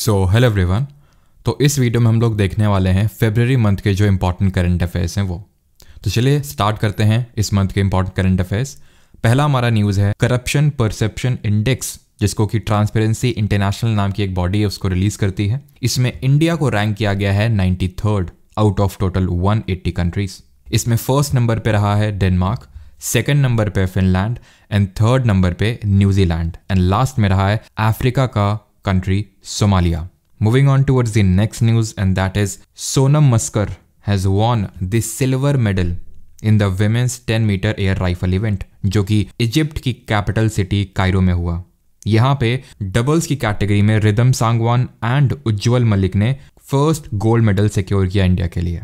So hello everyone तो इस video में हम लोग देखने वाले हैं फेबररी मंथ के जो इंपॉर्टेंट करंट अफेयर्स हैं वो तो चलिए स्टार्ट करते हैं इस मंथ के इंपॉर्टेंट करंट अफेयर्स पहला हमारा न्यूज़ है करप्शन परसेप्शन इंडेक्स जिसको कि ट्रांसपेरेंसी इंटरनेशनल नाम की एक बॉडी है उसको रिलीज करती है इसमें इंडिया को रैंक किया गया है ninety third out of total one countries इसमें फर्स्ट नंबर पर रहा है डेनमार्क सेकेंड नंबर पे फिनलैंड एंड थर्ड नंबर पे न्यूजीलैंड एंड लास्ट में रहा है अफ्रीका का country, Somalia. Moving on towards the next news, and that is Sonam Muskar has won the silver medal in the women's 10 meter air rifle event, जो कि Egypt की capital city Cairo में हुआ यहाँ पे डबल्स की category में Rhythm Sangwan and Ujjwal Malik ने फर्स्ट गोल्ड मेडल सिक्योर किया इंडिया के लिए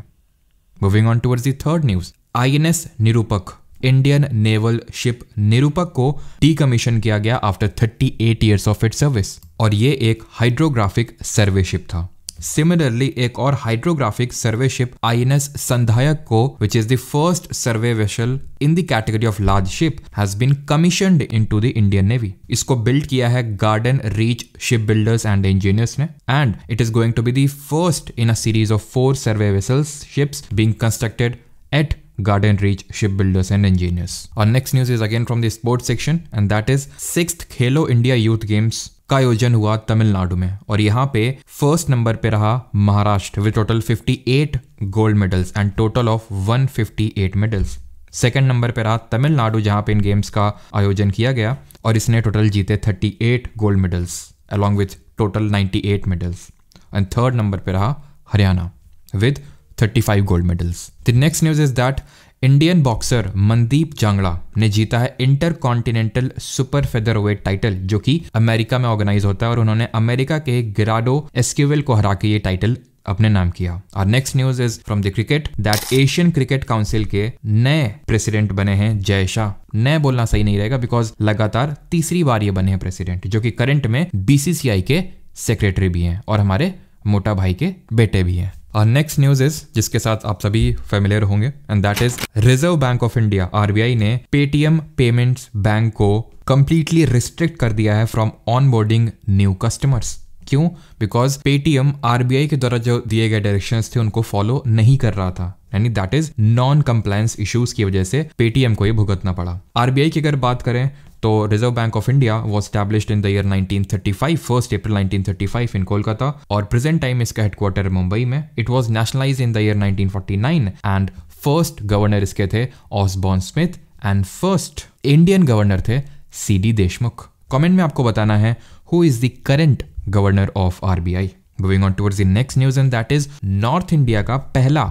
moving on towards the third news INS Nirupak Indian naval ship Nirupak को डीकमीशन किया गया after 38 years of it service और ये एक हाइड्रोग्राफिक सर्वे शिप था सिमिलरली एक और hydrographic survey ship S Sandhayak को which is the first survey vessel in the category of large ship has been commissioned to the Indian navy इसको build किया है Garden Reach Shipbuilders and Engineers ने and it is going to be the first in a series of four survey vessels ships being constructed at garden-reach shipbuilders and engineers. Our next news is again from the sports section and that is sixth Khelo India Youth Games का आयोजन हुआ तमिलनाडु में और यहाँ पे first number पे रहा Maharashtra with total 58 gold medals and total of 158 medals second number पे रहा तमिलनाडु जहाँ पे इन गेम्स का आयोजन किया गया और इसने टोटल जीते 38 gold medals along with total 98 medals and third number पे रहा Haryana with 35 gold medals the next news is that Indian boxer Mandeep Jangra ने जीता है intercontinental super weight title जो कि अमेरिका में ऑर्गेनाइज होता है और उन्होंने अमेरिका के गिराडो एस्क्यूवेल को हरा के ये टाइटल अपने नाम किया और next news is from the cricket that Asian Cricket Council के नए प्रेसिडेंट बने हैं जय शाह नए बोलना सही नहीं रहेगा बिकॉज लगातार तीसरी बार ये बने हैं प्रेसिडेंट जो कि करंट में बीसीसीआई के सेक्रेटरी भी हैं और हमारे मोटा भाई के बेटे भी हैं और नेक्स्ट न्यूज इज जिसके साथ आप सभी फेमिलियर होंगे and that is Reserve Bank of India RBI ने पेटीएम पेमेंट्स बैंक को कंप्लीटली रिस्ट्रिक्ट कर दिया है फ्रॉम ऑनबोर्डिंग न्यू कस्टमर्स क्यों बिकॉज पेटीएम आरबीआई के द्वारा जो दिए गए डायरेक्शन थे उनको फॉलो नहीं कर रहा था यानी that is non compliance issues की वजह से पेटीएम को ये भुगतना पड़ा आरबीआई की अगर बात करें तो Reserve Bank of India was establish in the year 1935 first April 1935 in Kolkata और प्रेजेंट टाइम इसका हेडक्वार्टर मुंबई में it was nationalise in the year 1949 and first governor इसके थे Osborne Smith and first Indian governor थे सी डी देशमुख कॉमेंट में आपको बताना है who is the current governor of RBI going on towards the next news and that is north India का पहला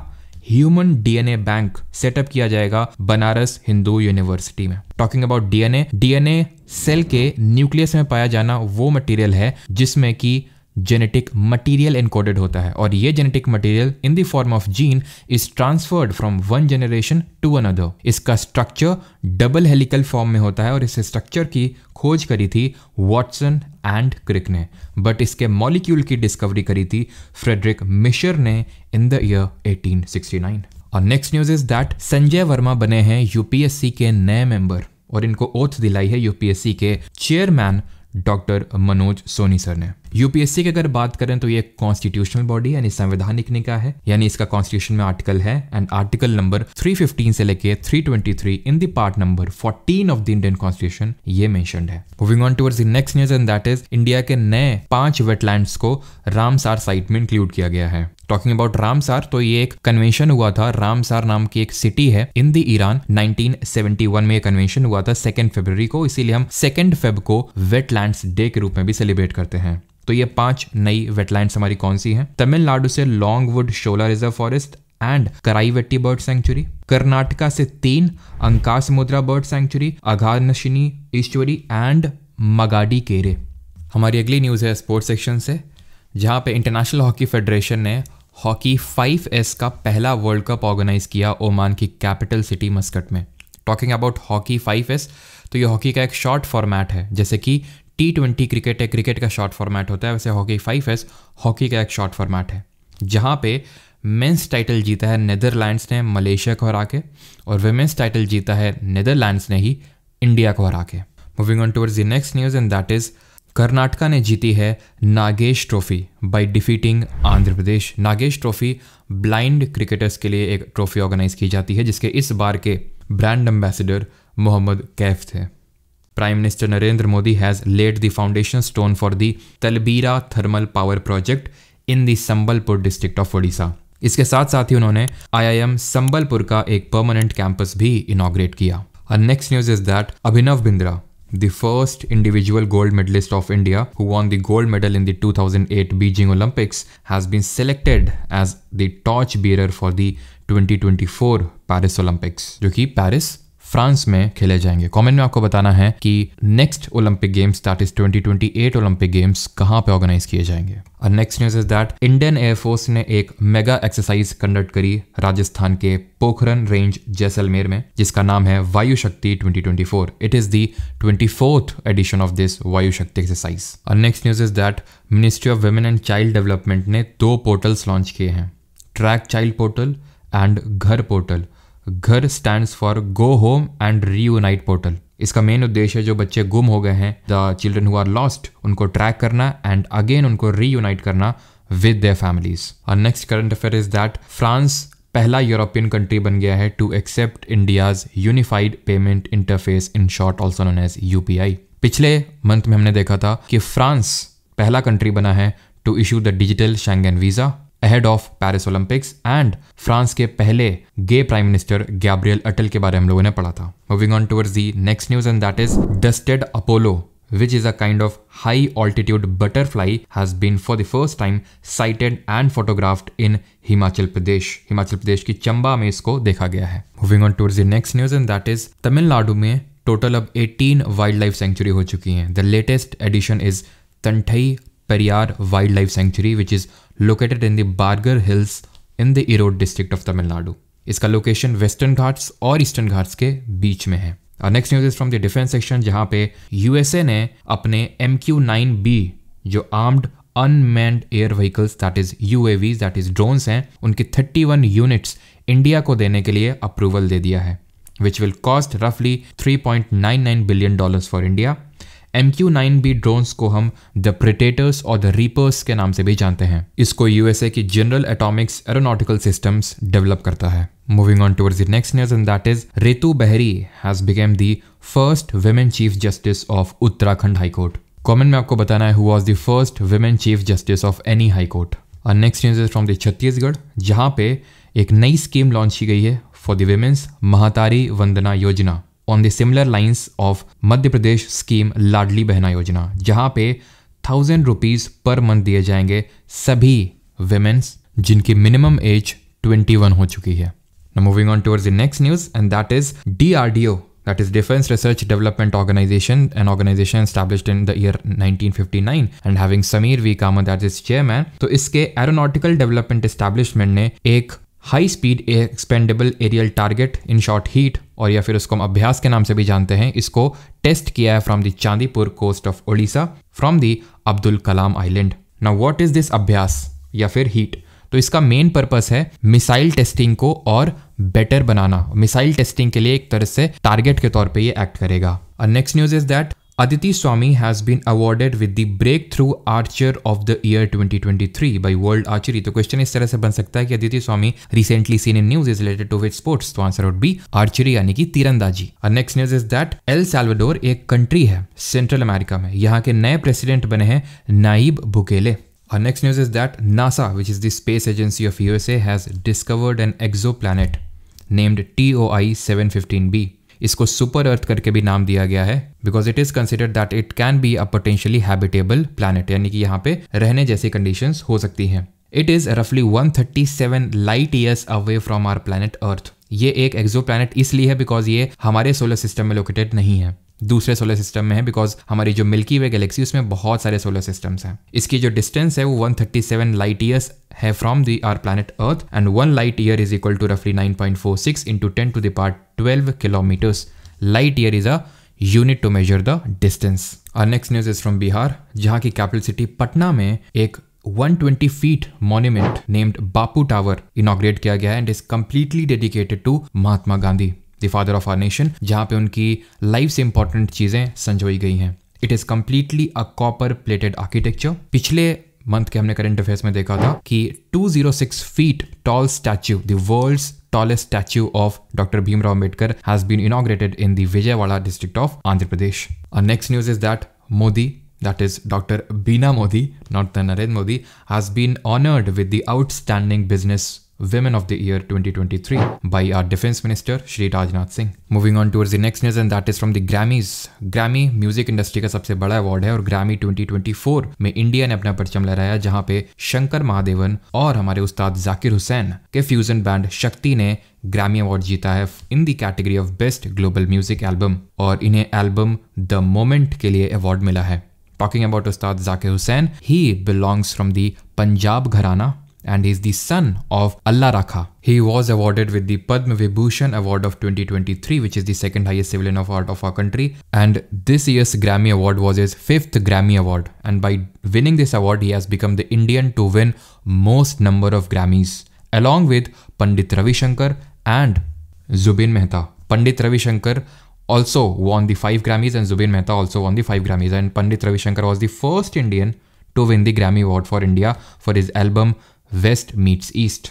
human DNA bank setup किया जाएगा Banaras Hindu University में talking about DNA DNA cell के न्यूक्लियस में पाया जाना वो मटेरियल है जिसमें कि जेनेटिक मटेरियल इनकोडेड होता है और ये genetic material in the form of gene is transferred from one generation to another इसका स्ट्रक्चर डबल हेलिकल फॉर्म में होता है और इस स्ट्रक्चर की खोज करी थी वॉटसन एंड क्रिक ने बट इसके मॉलिक्यूल की डिस्कवरी करी थी फ्रेडरिक मिशर ने इन द ईयर 1869 और next news is that Sanjay Verma बने हैं यूपीएससी के नए मेंबर और इनको ओथ दिलाई है यूपीएससी के chairman doctor Manoj Soni sir ने यूपीएससी की अगर बात करें तो ये कॉन्स्टिट्यूशनल बॉडी यानी संवैधानिक निकाय है यानी इसका कॉन्स्टिट्यूशन में आर्टिकल है एंड आर्टिकल नंबर 315 से लेके 323 in the part number 14 of the Indian constitution ये मेंशनड है moving on towards the next news and that is India के नए पांच वेटलैंड्स को रामसार साइट में इंक्लूड किया गया है टॉकिंग अबाउट रामसार तो ये एक कन्वेंशन हुआ था रामसार नाम की एक सिटी है इन द ईरान 1971 में ये कन्वेंशन हुआ था सेकेंड फेबर को इसीलिए हम सेकेंड फेब को वेटलैंड्स डे के रूप में भी सेलिब्रेट करते हैं तो ये पांच नई वेटलैंड हमारी कौन सी हैं तमिलनाडु से Longwood Shola reserve forest and Karaivetti bird sanctuary Karnataka से तीन Anka Samudra bird sanctuary Aghanashini estuary and Magadi Kere हमारी अगली न्यूज़ है स्पोर्ट्स सेक्शन से जहाँ पे इंटरनेशनल हॉकी फेडरेशन ने हॉकी फाइव एस का पहला वर्ल्ड कप ऑर्गेनाइज किया ओमान की कैपिटल सिटी मस्कट में टॉकिंग अबाउट हॉकी एस तो ये हॉकी का एक शॉर्ट फॉर्मेट है जैसे कि टी ट्वेंटी क्रिकेट है क्रिकेट का शॉर्ट फॉर्मेट होता है वैसे हॉकी फाइव एस हॉकी का एक शॉर्ट फॉर्मेट है जहाँ पे मेंस टाइटल जीता है नेदरलैंड्स ने मलेशिया को हरा के और वेमेंस टाइटल जीता है नेदरलैंड्स ने ही इंडिया को हरा के moving on towards the next news and that is Karnataka ने जीती है Nagesh trophy by defeating Andhra Pradesh Nagesh trophy blind cricketers के लिए एक ट्रॉफी ऑर्गेनाइज की जाती है जिसके इस बार के ब्रांड एम्बेसडर मोहम्मद कैफ थे Prime Minister Narendra Modi has laid the foundation stone for the Talbira Thermal Power Project in the Sambalpur district of Odisha. इसके साथ साथ ही उन्होंने आईआईएम संबलपुर का एक परमानेंट कैंपस भी इनॉग्रेट किया next news is that Abhinav Bindra the first individual gold medalist of India who won the gold medal in the 2008 Beijing Olympics has been selected as the torch bearer for the 2024 Paris Olympics जो कि Paris France में खेले जाएंगे comment में आपको बताना है कि next Olympic games that is 2028 Olympic games कहाँ पे ऑर्गेनाइज किए जाएंगे और next news is that Indian air force ने एक मेगा एक्सरसाइज कंडक्ट करी राजस्थान के पोखरन रेंज जैसलमेर में जिसका नाम है Vayu Shakti 2024 it is the twenty fourth edition of this Vayu Shakti exercise और next news is that ministry of women and child development ने दो पोर्टल्स लॉन्च किए हैं track child portal and Ghar portal Ghar stand for go home and reunite portal इसका main उद्देश्य जो बच्चे गुम हो गए हैं the children who are lost उनको ट्रैक करना एंड अगेन उनको री यूनाइट करना विद देयर फैमिलीज और next current affair is that France पहला यूरोपियन कंट्री बन गया है to accept India's unified payment interface in short also known as UPI पिछले मंथ में हमने देखा था कि फ्रांस पहला कंट्री बना है to issue the digital Schengen visa ahead of Paris Olympics and France के पहले gay prime minister Gabriel Attal के बारे में हम लोगों ने पढ़ा था moving on towards the next news and that is dusted Apollo which is a kind of high altitude butterfly has been for the first time sighted and photographed in Himachal Pradesh Himachal Pradesh की चंबा में इसको देखा गया है moving on towards the next news and that is Tamil Nadu में total अब 18 wild wildlife century हो चुकी हैं the latest edition is Thanthai Periyar wildlife sanctuary which is located in the Bargur hills in the Erode district of Tamil Nadu इसका लोकेशन वेस्टर्न घाट्स और eastern Ghats के बीच में है next news is from the defence section जहां पे यूएसए ने अपने एम क्यू नाइन बी जो armed unmanned air vehicles that is U that is drones हैं उनकी वन यूनिट्स इंडिया को देने के लिए अप्रूवल दे दिया है विच विल कॉस्ट रफली 3.99 billion dollar for India M Q nine B drones को हम द प्रिटेटर्स और द रीपर्स के नाम से भी जानते हैं इसको यूएसए की general atomics aeronautical systems develop करता है moving on towards the next news and that is Ritu Bahri has become the first women chief justice of Uttarakhand high court comment में आपको बताना है who was the first women chief justice of any high court और next news is from the Chhattisgarh जहाँ पे एक नई scheme launch की गई है फॉर द वेमेन्स महातारी वंदना योजना on the similar lines of Madhya Pradesh scheme लाडली बहना योजना जहाँ पे थाउजेंड रुपीज़ पर मंथ दिए जाएंगे सभी वेमेंस जिनकी मिनिमम एज 21 हो चुकी है Now moving on towards the next news, and that is DRDO, that is Defense Research Development Organization, an organization established in the year 1959 and having Samir V. Kamadat as chairman. तो इसके aeronautical development establishment ने एक high speed expendable aerial target in short HEAT और या फिर उसको हम अभ्यास के नाम से भी जानते हैं इसको टेस्ट किया है from the Chandipur coast of Odisha from the Abdul Kalam island now what is this Abhyas या फिर हीट तो इसका मेन पर्पस है मिसाइल टेस्टिंग को और बेटर बनाना मिसाइल टेस्टिंग के लिए एक तरह से टारगेट के तौर पे ये एक्ट करेगा next news is that Aditi Swami has been awarded with the Breakthrough Archer of the Year 2023 by World Archery. तो क्वेश्चन इस तरह से बन सकता है कि Aditi Swami recently seen in news is related to which sports तो आंसर वुड बी आर्चरी यानी कि तीरंदाजी next news is that El Salvador एक कंट्री है सेंट्रल अमेरिका में यहाँ के नए प्रेसिडेंट बने हैं Nayib Bukele Our next news is that NASA, which is the space agency of USA, has discovered an exoplanet named TOI 715b. इसको super अर्थ करके भी नाम दिया गया है because it is consider that it can be a potentially habitable planet यानी कि यहाँ पे रहने जैसी कंडीशन हो सकती हैं इट इज रफली 137 light years away from our planet earth ये एक एक्जो प्लानट इसलिए है बिकॉज ये हमारे सोलर सिस्टम में लोकेटेड नहीं है दूसरे सोलर सिस्टम में है बिकॉज हमारी जो मिल्की वे गैलेक्सी उसमें बहुत सारे सोलर सिस्टम्स हैं इसकी जो डिस्टेंस है वो 137 लाइट ईयर्स है from the our planet earth and one light year is equal to रफली 9.46 into ten to dart twelve kilometres light year is a unit to measure the distance और next news is from Bihar जहाँ की capital city Patna में एक 120 feet monument named Bapu tower inaugurate किया गया है and is completely dedicated to Mahatma Gandhi the father of our nation जहाँ पे उनकी लाइफ से इंपॉर्टेंट चीज़ें संजोई गई हैं it is completely a copper plated architecture पिछले मंथ के हमने करंट अफेयर्स में देखा था कि 206 feet tall statue the world's tallest statue of doctor Bhimrao Ambedkar has been inaugurated in the Vijayawada district of Andhra Pradesh और next news is that Modi that is doctor Bina Modi not the Narendra Modi has been honoured with the outstanding business Women of the Year 2023 by our Defense Minister Shri Rajnath Singh. Moving on towards the next news, and that is from the Grammys. Grammy music industry का सबसे बड़ा award है और ग्रामी 2024 में India ने अपना परचम लहराया जहां पे शंकर महादेवन और हमारे उस्ताद जाकिर हुसैन के फ्यूजन बैंड शक्ति ने ग्रामी अवार्ड जीता है in the category of best global music album और इन्हें एल्बम द मोमेंट के लिए अवार्ड मिला है talking about Ustad Zakir Hussain he belongs from the Punjab gharana and he is the son of Allah Rakha. He was awarded with the Padma Vibhushan Award of 2023, which is the second highest civilian award of our country. And this year's Grammy Award was his fifth Grammy Award. And by winning this award, he has become the Indian to win most number of Grammys, along with Pandit Ravi Shankar and Zubin Mehta. Pandit Ravi Shankar also won the 5 Grammys and Zubin Mehta also won the 5 Grammys and Pandit Ravi Shankar was the first Indian to win the Grammy Award for India for his album West meets East.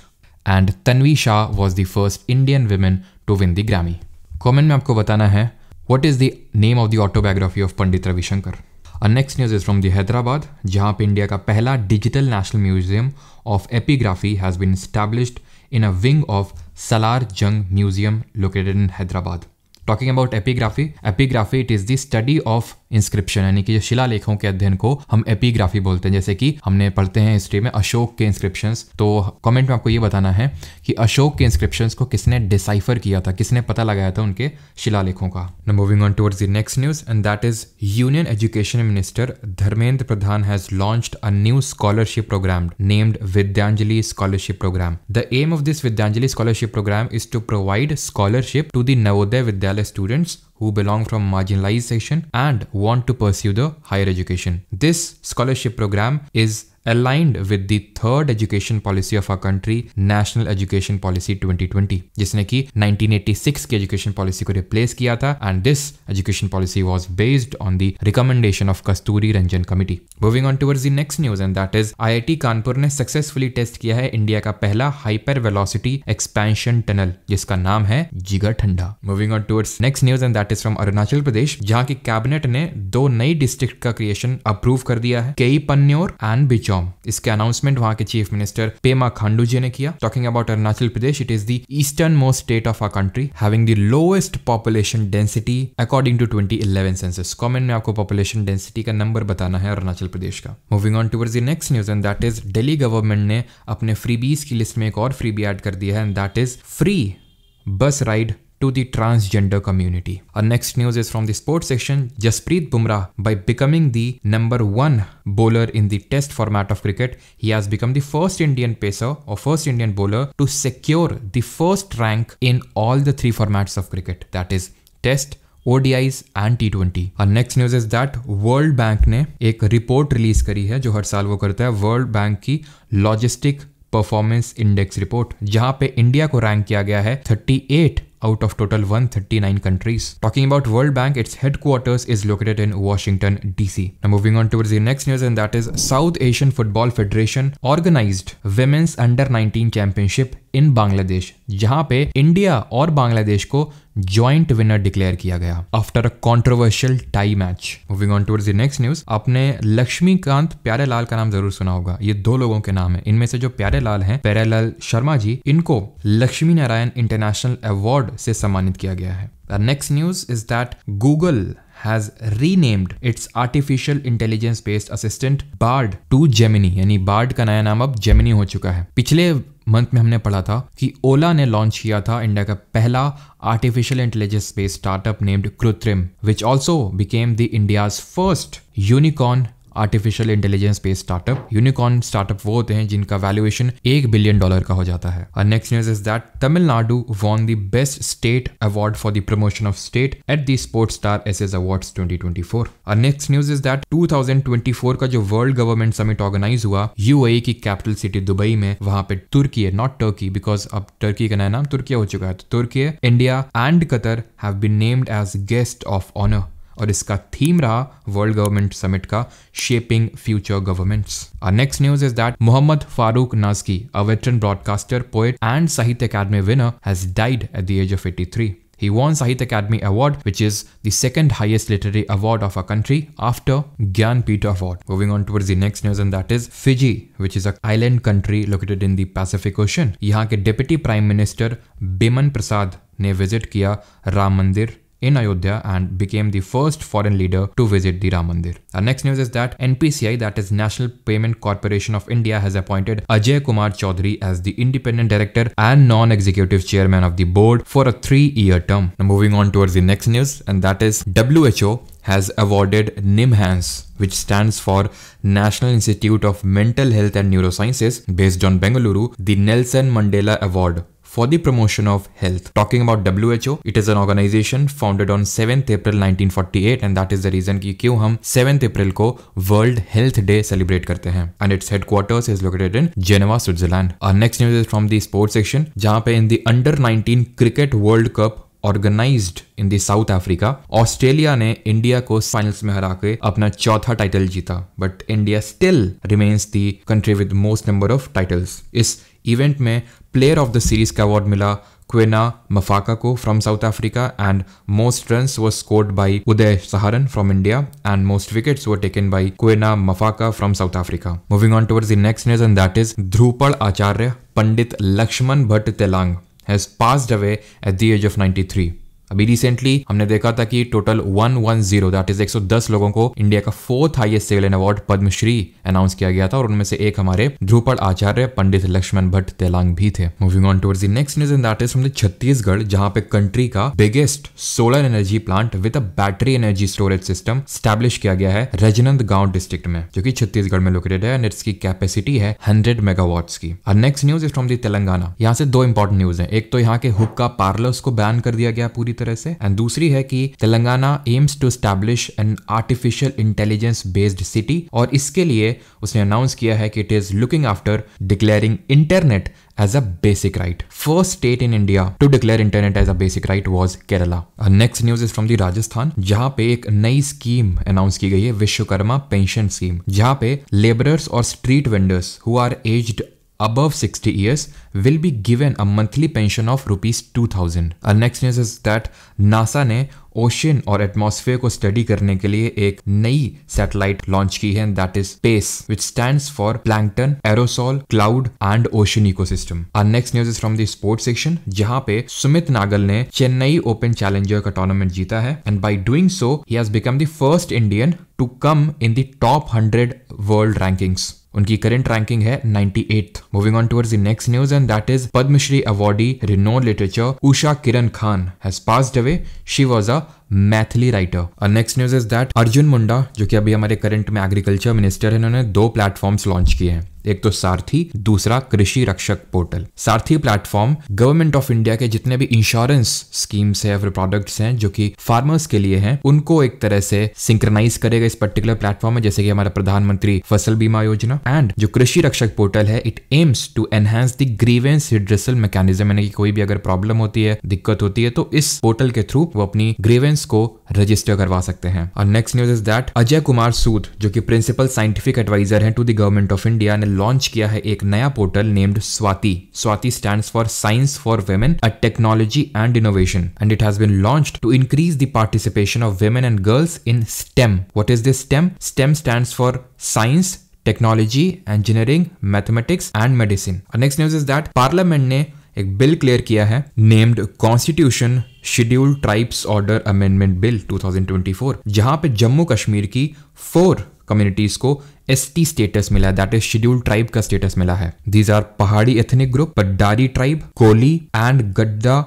And Tanvi Shah was the first Indian women to win the Grammy comment में आपको बताना है what is the name of the autobiography of Pandit Ravishankar और next news is from the Hyderabad जहां पर India का पहला digital national museum of epigraphy has been established in a wing of Salar Jung museum located in Hyderabad talking about epigraphy epigraphy it is the study of inscription यानी कि शिला लेखों के अध्ययन को हम एपीग्राफी बोलते हैं जैसे कि हमने पढ़ते हैं हिस्ट्री में अशोक के इंस्क्रिप्शन तो कॉमेंट में आपको ये बताना है कि अशोक के इंस्क्रिप्शन को किसने डिसाइफर किया था किसने पता लगाया था उनके शिलालेखों का moving on towards the next news and that is union education minister Dharmendra Pradhan has launched a new scholarship programme named Vidyanjali scholarship programme the aim of this Vidyanjali scholarship programme is to provide scholarship to the Navodaya Vidyalaya students who belong from marginalized section and want to pursue the higher education. This scholarship program is aligned with the third education policy of our country national education policy 2020 जिसने कि 1986 की education policy को replace किया था and this education policy was based on the recommendation of Kasturi Rangan committee moving on towards the next news and that is IIT Kanpur ने successfully test किया है India का पहला हाइपर वेलोसिटी एक्सपेंशन टनल जिसका नाम है जिगर ठंडा moving on towards next news and that is from Arunachal Pradesh जहाँ की कैबिनेट ने दो नई डिस्ट्रिक्ट का क्रिएशन अप्रूव कर दिया है कई पन्न्योर एंड बिचौर जॉम इसके अनाउंसमेंट वहां के चीफ मिनिस्टर पेमा खांडू जी ने किया talking about Arunachal Pradesh it is the eastern most state of our country having the lowest population density according to twenty eleven census comment में आपको पॉपुलेशन डेंसिटी का नंबर बताना है अरुणाचल प्रदेश का moving on towards the next news and that is Delhi government ने अपने freebies की list में एक और फ्रीबी एड कर दिया है and that is free bus ride to the transgender community. Our next news is from the sports section. Jasprit Bumrah, by becoming the number one bowler in the test format of cricket, he has become the first Indian pacer or first Indian bowler to secure the first rank in all the three formats of cricket. That is test, ODIs and T20. Our next news is that World Bank ने एक report release करी है जो हर साल वो करता है world bank की लॉजिस्टिक परफॉर्मेंस इंडेक्स रिपोर्ट जहां पे इंडिया को रैंक किया गया है 38 out of total 139 countries. Talking about World Bank, its headquarters is located in Washington, D.C. Now moving on towards the next news and that is South Asian Football Federation organized Women's Under 19 Championship in Bangladesh, जहां पे India और बांग्लादेश को joint winner declare किया गया after a controversial tie match moving on towards the next news आपने लक्ष्मीकांत प्यारे लाल का नाम जरूर सुना होगा ये दो लोगों के नाम है इनमें से जो प्यारे लाल है प्यारे लाल शर्मा जी इनको लक्ष्मी नारायण इंटरनेशनल अवार्ड से सम्मानित किया गया है next news is that Google has renamed its artificial intelligence based assistant Bard to Gemini यानी बार्ड का नया नाम अब जेमिनी हो चुका है पिछले मंथ में हमने पढ़ा था कि ओला ने लॉन्च किया था इंडिया का पहला artificial intelligence space startup named Krutrim which also became the India's first unicorn artificial intelligence based startup unicorn startup वो होते हैं जिनका वैल्यूएशन एक बिलियन डॉलर का हो जाता है और next news is that Tamil Nadu won the best state award for the promotion of state at the sports star aces awards twenty और नेक्स्ट न्यूज इज दैट 2024 का जो वर्ल्ड गवर्नमेंट समिट ऑर्गेनाइज हुआ U e की capital city Dubai में वहां पे Turkiye है not Turkey because अब टर्की का नया नाम तुर्की हो चुका है तो Turkiye India and Qatar have been named as guest of honour और इसका थीम रहा वर्ल्ड गवर्नमेंट समिट का shaping future governments next news is that Mohammad Farooq Nazki a veteran broadcaster poet and Sahitya Akademi winner has died at the age of 83. He won Sahitya Academy Award, which is the second highest literary award of our country after Gyan Gyanpita Award. Moving on towards the next news, and that is Fiji, which is an island country located in the Pacific Ocean. Here, के Deputy Prime Minister Biman Prasad ne visit Kia Ram Mandir in Ayodhya and became the first foreign leader to visit the Ram Mandir. Our next news is that NPCI, that is National Payment Corporation of India, has appointed Ajay Kumar Chaudhary as the independent director and non-executive chairman of the board for a three-year term. Now moving on towards the next news, and that is WHO has awarded NIMHANS, which stands for National Institute of Mental Health and Neurosciences, based on Bengaluru, the Nelson Mandela Award for the promotion of health. Talking about WHO, it is an organization founded on 7th April 1948 and that is the reason ki kyun hum 7th April ko World Health Day celebrate karte hain. And its headquarters is located in Geneva, Switzerland. Our next news is from the sports section jahan pe in the under 19 cricket world cup organised in the South Africa Australia ने India को finals में हरा के अपना चौथा title जीता but India still remains the country with most number of titles इस event में प्लेयर ऑफ द सीरीज का अवार्ड मिला क्वेना मफाका को from South Africa and most run were scored by Uday Saharan from India and most wickets were taken by Kwena Maphaka from South Africa moving on towards the next news and that is Dhrupad Acharya Pandit Laxman Bhatt Telang has passed away at the age of three अभी recently हमने देखा था कि total 110 that is 110 लोगों को India का fourth highest civilian award Padma Shri announce किया गया था और उनमें से एक हमारे ध्रुपद आचार्य पंडित लक्ष्मण भट्ट तेलांग भी थे moving on towards the next news in that is from Chhattisgarh जहां पे कंट्री का biggest solar energy plant with a battery energy storage system establish किया गया है रजनंद गांव डिस्ट्रिक्ट में जो कि छत्तीसगढ़ में लोकेटेड है एंड इसकी कैपेसिटी है हंड्रेड मेगावाट्स की और next news is from the Telangana यहाँ से दो इंपॉर्टेंट न्यूज है एक तो यहाँ के हुक्का पार्लर्स को बैन कर दिया गया पूरी तरह से एंड दूसरी है कि Telangana aims to establish an artificial intelligence based city और इसके लिए उसने अनाउंस किया है कि it is looking after declaring internet as a basic right first state in India to declare internet as a basic right was Kerala next news is from the Rajasthan जहां पे एक नई स्कीम अनाउंस की गई है विश्वकर्मा पेंशन स्कीम जहां पे labourers और street vendors who are aged above 60 years will be given a monthly pension of rupees 2000. Our next news is that NASA ने ओशन और एटमॉस्फेयर को स्टडी करने के लिए एक नई सैटेलाइट लॉन्च की है that is space which stand for plankton aerosol cloud and ocean ecosystem our next news is from the sports section जहां पे सुमित नागल ने चेन्नई ओपन चैलेंजर का टूर्नामेंट जीता है and by doing so he has become the first Indian to come in the top hundred world rankings उनकी current ranking है ninety eight moving on towards the next news and that is Padma Shri awardee renowned literature Usha Kiran Khan has passed away she was a Maithili writer और next news is that Arjun Munda जो कि अभी हमारे current में agriculture minister है उन्होंने दो प्लेटफॉर्म्स लॉन्च किए हैं एक तो सारथी दूसरा कृषि रक्षक पोर्टल सारथी प्लेटफॉर्म गवर्नमेंट ऑफ इंडिया के जितने भी इंश्योरेंस स्कीम्स है प्रोडक्ट्स हैं जो कि फार्मर्स के लिए हैं उनको एक तरह से सिंक्रनाइज करेगा इस पर्टिकुलर प्लेटफॉर्म में जैसे कि हमारा प्रधानमंत्री फसल बीमा योजना एंड जो कृषि रक्षक पोर्टल है it aims to enhance grievance grievance redressal mechanism यानी कि कोई भी अगर प्रॉब्लम होती है दिक्कत होती है तो इस पोर्टल के थ्रू वो अपनी ग्रीवेंस पेटेंट्स को रजिस्टर करवा सकते हैं और next news is that Ajay Kumar Sood जो कि प्रिंसिपल साइंटिफिक एडवाइजर हैं to the government of India ने लॉन्च किया है एक नया portal named Swati Swati stand for science for women a technology and innovation and it has been launch to increase the participation of women and girls in STEM what is this STEM STEM stand for science technology engineering mathematics and medicine next news is that parliament ने एक bill clear किया है named constitution schedule tribes order amendment bill 2024 जहां पे जम्मू कश्मीर की four communities को S T status मिला है दैट इज शेड्यूल ट्राइब का स्टेटस मिला है these are Pahari ethnic group Paddari tribe Koli and Gadda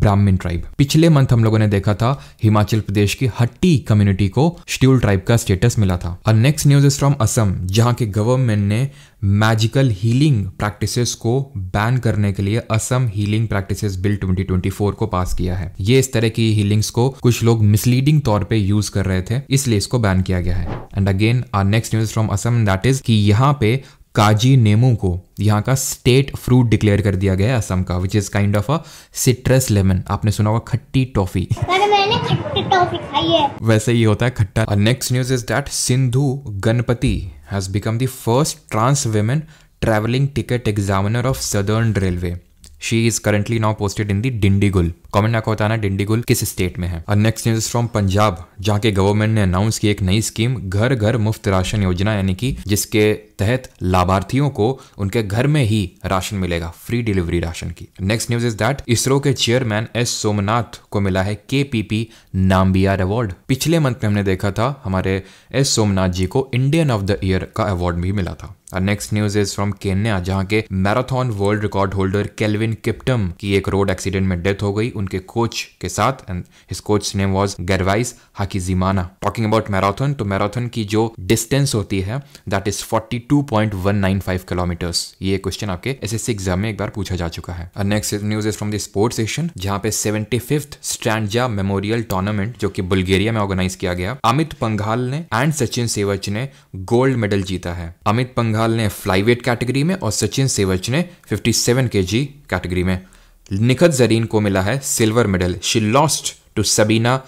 Brahmin tribe पिछले मंथ हम लोगों ने देखा था हिमाचल प्रदेश की हट्टी कम्युनिटी को शेड्यूल ट्राइब का स्टेटस मिला था और next news is from Assam जहां के गवर्नमेंट ने मैजिकल हीलिंग प्रैक्टिसेस को बैन करने के लिए असम हीलिंग प्रैक्टिसेस बिल 2024 को पास किया है ये इस तरह की हीलिंग्स को कुछ लोग मिसलीडिंग तौर पे यूज कर रहे थे इसलिए इसको बैन किया गया है and again our next news from Assam that is कि यहाँ पे काजी नेमू को यहाँ का स्टेट फ्रूट डिक्लेयर कर दिया गया है असम का which is kind of a citrus lemon आपने सुना होगा खट्टी टॉफी मैंने खट्टी टॉफी खाई है वैसे ही होता है खट्टा next news is that Sindhu Ganapathi has become the first trans women travelling ticket examiner of Southern Railway she is currently now posted in the Dindigul comment आपको बताना डिंडीगुल किस स्टेट में है और नेक्स्ट न्यूज फ्रॉम पंजाब जहाँ के गवर्नमेंट ने अनाउंस की एक नई स्कीम घर घर मुफ्त राशन योजना यानी कि जिसके तहत लाभार्थियों को उनके घर में ही राशन मिलेगा फ्री डिलीवरी राशन की next news is that ISRO के चेयरमैन एस सोमनाथ को मिला है K P P Nambiar award पिछले मंथ में हमने देखा था हमारे एस सोमनाथ जी को इंडियन ऑफ द ईयर का अवार्ड भी मिला था next news is from Kenya जहां के marathon world record holder Kelvin Kiptum की एक रोड एक्सीडेंट में डेथ हो गई उनके कोच के साथ and his coach name was Gervais Hakizimana talking about marathon तो मैराथन की जो डिस्टेंस होती है दैट इज 42.195 किलोमीटर्स ये क्वेश्चन आपके एस एस एग्जाम में एक बार पूछा जा चुका है next news is from the sports session जहां पे seventy fifth Strandja memorial tournament जो कि बुल्गेरिया में ऑर्गेनाइज किया गया अमित पंघाल ने एंड सचिन सेवच ने गोल्ड मेडल जीता है अमित पंघाल ने फ्लाईवेट कैटेगरी में और सचिन सेवच ने फिफ्टी सेवन के जी कैटेगरी में निखत जरीन को मिला है silver medal she lost to Sabina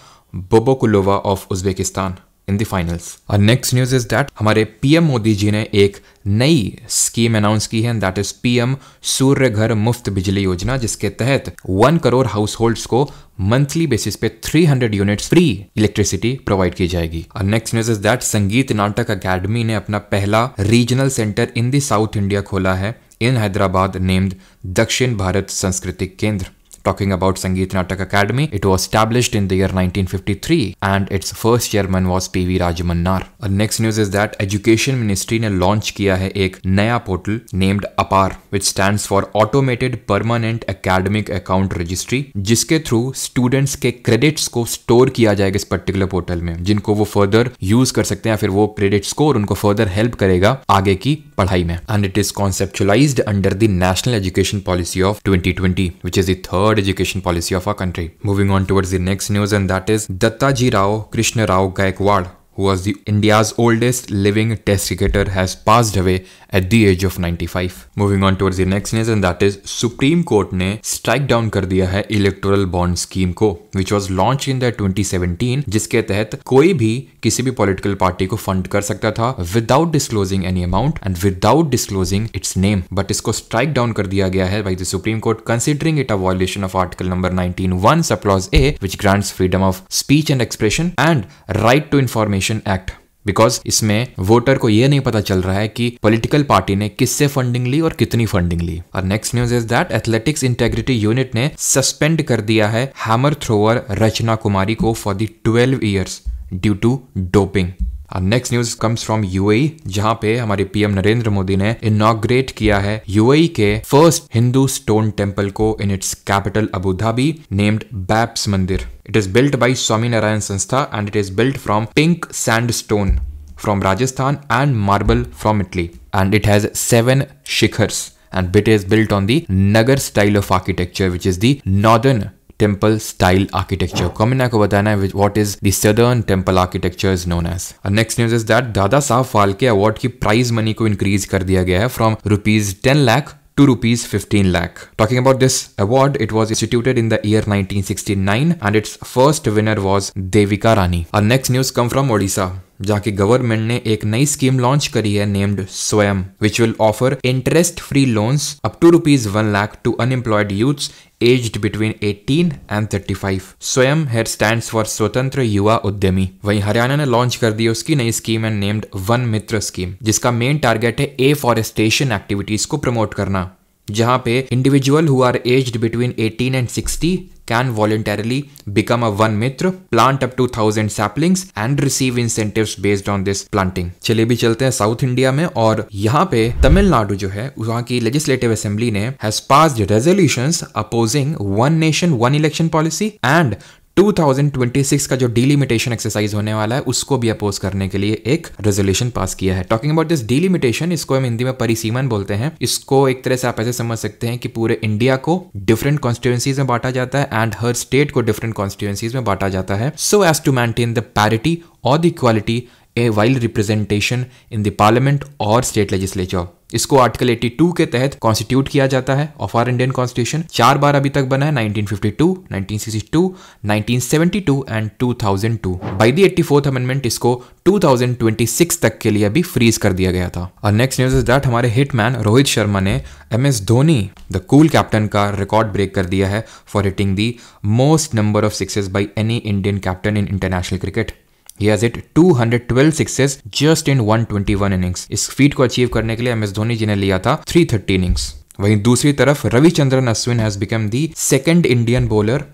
Bobokulova of Uzbekistan in the finals और नेक्स्ट न्यूज इज दैट हमारे पीएम मोदी जी ने एक नई स्कीम अनाउंस की है दैट इज पीएम सूर्य घर मुफ्त बिजली योजना जिसके तहत वन करोड़ हाउस होल्ड्स को मंथली बेसिस पे 300 यूनिट फ्री इलेक्ट्रिसिटी प्रोवाइड की जाएगी और नेक्स्ट न्यूज इज दैट संगीत नाटक अकेडमी ने अपना पहला regional centre in the south India खोला है in Hyderabad named Dakshin Bharat Sanskritik Kendra. Talking about Sangeet Natak Academy, it was established in the year 1953 and its first chairman was P.V. Rajamannar. Our next news is that Education Ministry ने launch किया है एक नया portal named APAAR which stands for Automated Permanent Academic Account Registry जिसके through students ke credits को store किया जाएगा इस particular portal में जिनको वो further use कर सकते हैं या फिर वो क्रेडिट स्कोर उनको फर्दर हेल्प करेगा आगे की पढ़ाई में and it is conceptualize under the national education policy of 2020 which is the third education policy of our country moving on towards the next news and that is Dattaji Rao Krishna Rao Gaikwad who was the India's oldest living test cricketer, has passed away at the age of 95. Moving on towards the next news and that is Supreme Court ने strike down कर दिया है electoral bond scheme को which was launch in the 2017 जिसके तहत कोई भी किसी भी पॉलिटिकल पार्टी को फंड कर सकता था without disclosing any amount and without disclosing its name but इसको स्ट्राइक डाउन कर दिया गया है by the Supreme Court considering it a violation of article number 19 one subclause A which grants freedom of speech and expression and right to information recognition act because इसमें voter को यह नहीं पता चल रहा है कि पॉलिटिकल पार्टी ने किससे फंडिंग ली और कितनी फंडिंग ली और next news is that athletics integrity unit ने सस्पेंड कर दिया है हैमर थ्रोअर रचना कुमारी को for the twelve years due to doping next news comes from UAE जहां पे हमारे पीएम नरेंद्र मोदी ने इनोग्रेट किया है यूएई e के फर्स्ट हिंदू स्टोन टेम्पल को in its capital Abu Dhabi named BAPS Mandir it is built by Swami Narayan Sanstha and it is built from pink sandstone from Rajasthan and marble from Italy and it has seven shikhars and it is built on the Nagara style of architecture which is the northern temple style architecture. Comment आपको बताना है what is the southern temple architecture is known as next news is that दादा साहब Phalke award की prize money को increase कर दिया गया है from rupees ten lakh to rupees 15 lakh. Talking about this award, it was instituted in the year 1969 and its first winner was Devika Rani. Our next news come from Odisha. जहाँ की government ने एक नई scheme launch करी है named Swayam which will offer interest free loans up to rupees one lakh to unemployed youths aged between 18 and 35 Swayam hair stands for स्वतंत्र युवा उद्यमी वहीं हरियाणा ने लॉन्च कर दी उसकी नई scheme and named Van Mitra scheme जिसका मेन टारगेट है ए फॉरेस्टेशन एक्टिविटीज को प्रमोट करना जहां पे individual who are aged between 18 and 60 can voluntarily become a one mitra, plant up to thousand saplings and receive incentives based on this planting. चले भी चलते हैं साउथ इंडिया में और यहाँ पे तमिलनाडु जो है वहाँ की लेजिस्लेटिव असेंबली ने has passed resolutions opposing one nation one election policy and 2026 का जो डिलिमिटेशन एक्सरसाइज होने वाला है उसको भी अपोज करने के लिए एक रेजोल्यूशन पास किया है टॉकिंग अबाउट दिस डीलिमिटेशन इसको हम हिंदी में परिसीमन बोलते हैं इसको एक तरह से आप ऐसे समझ सकते हैं कि पूरे इंडिया को डिफरेंट कॉन्स्टिट्यूएंसीज में बांटा जाता है एंड हर स्टेट को डिफरेंट कॉन्स्टिट्यूएंसीज में बांटा जाता है so as to maintain the parity और the equality a while representation in the parliament और स्टेट लेजिस्लेचर इसको आर्टिकल 82 के तहत कॉन्स्टिट्यूट किया जाता है ऑफ आर इंडियन कॉन्स्टिट्यूशन चार बार अभी तक बना है 1952, 1962, 1972 and 2002। By the fourth amendment इसको 2026 तक के लिए अभी फ्रीज कर दिया गया था और नेक्स्ट न्यूज इज दैट हमारे हिटमैन रोहित शर्मा ने M S Dhoni the cool captain का रिकॉर्ड ब्रेक कर दिया है for hitting the most number of sixes by any Indian captain in international cricket He has hit 212 sixes just in 121 innings. इस feat को achieve करने के लिए एमएस धोनी जी ने लिया था 330 इनिंग्स वहीं दूसरी तरफ Ravichandran Ashwin has become the second Indian bowler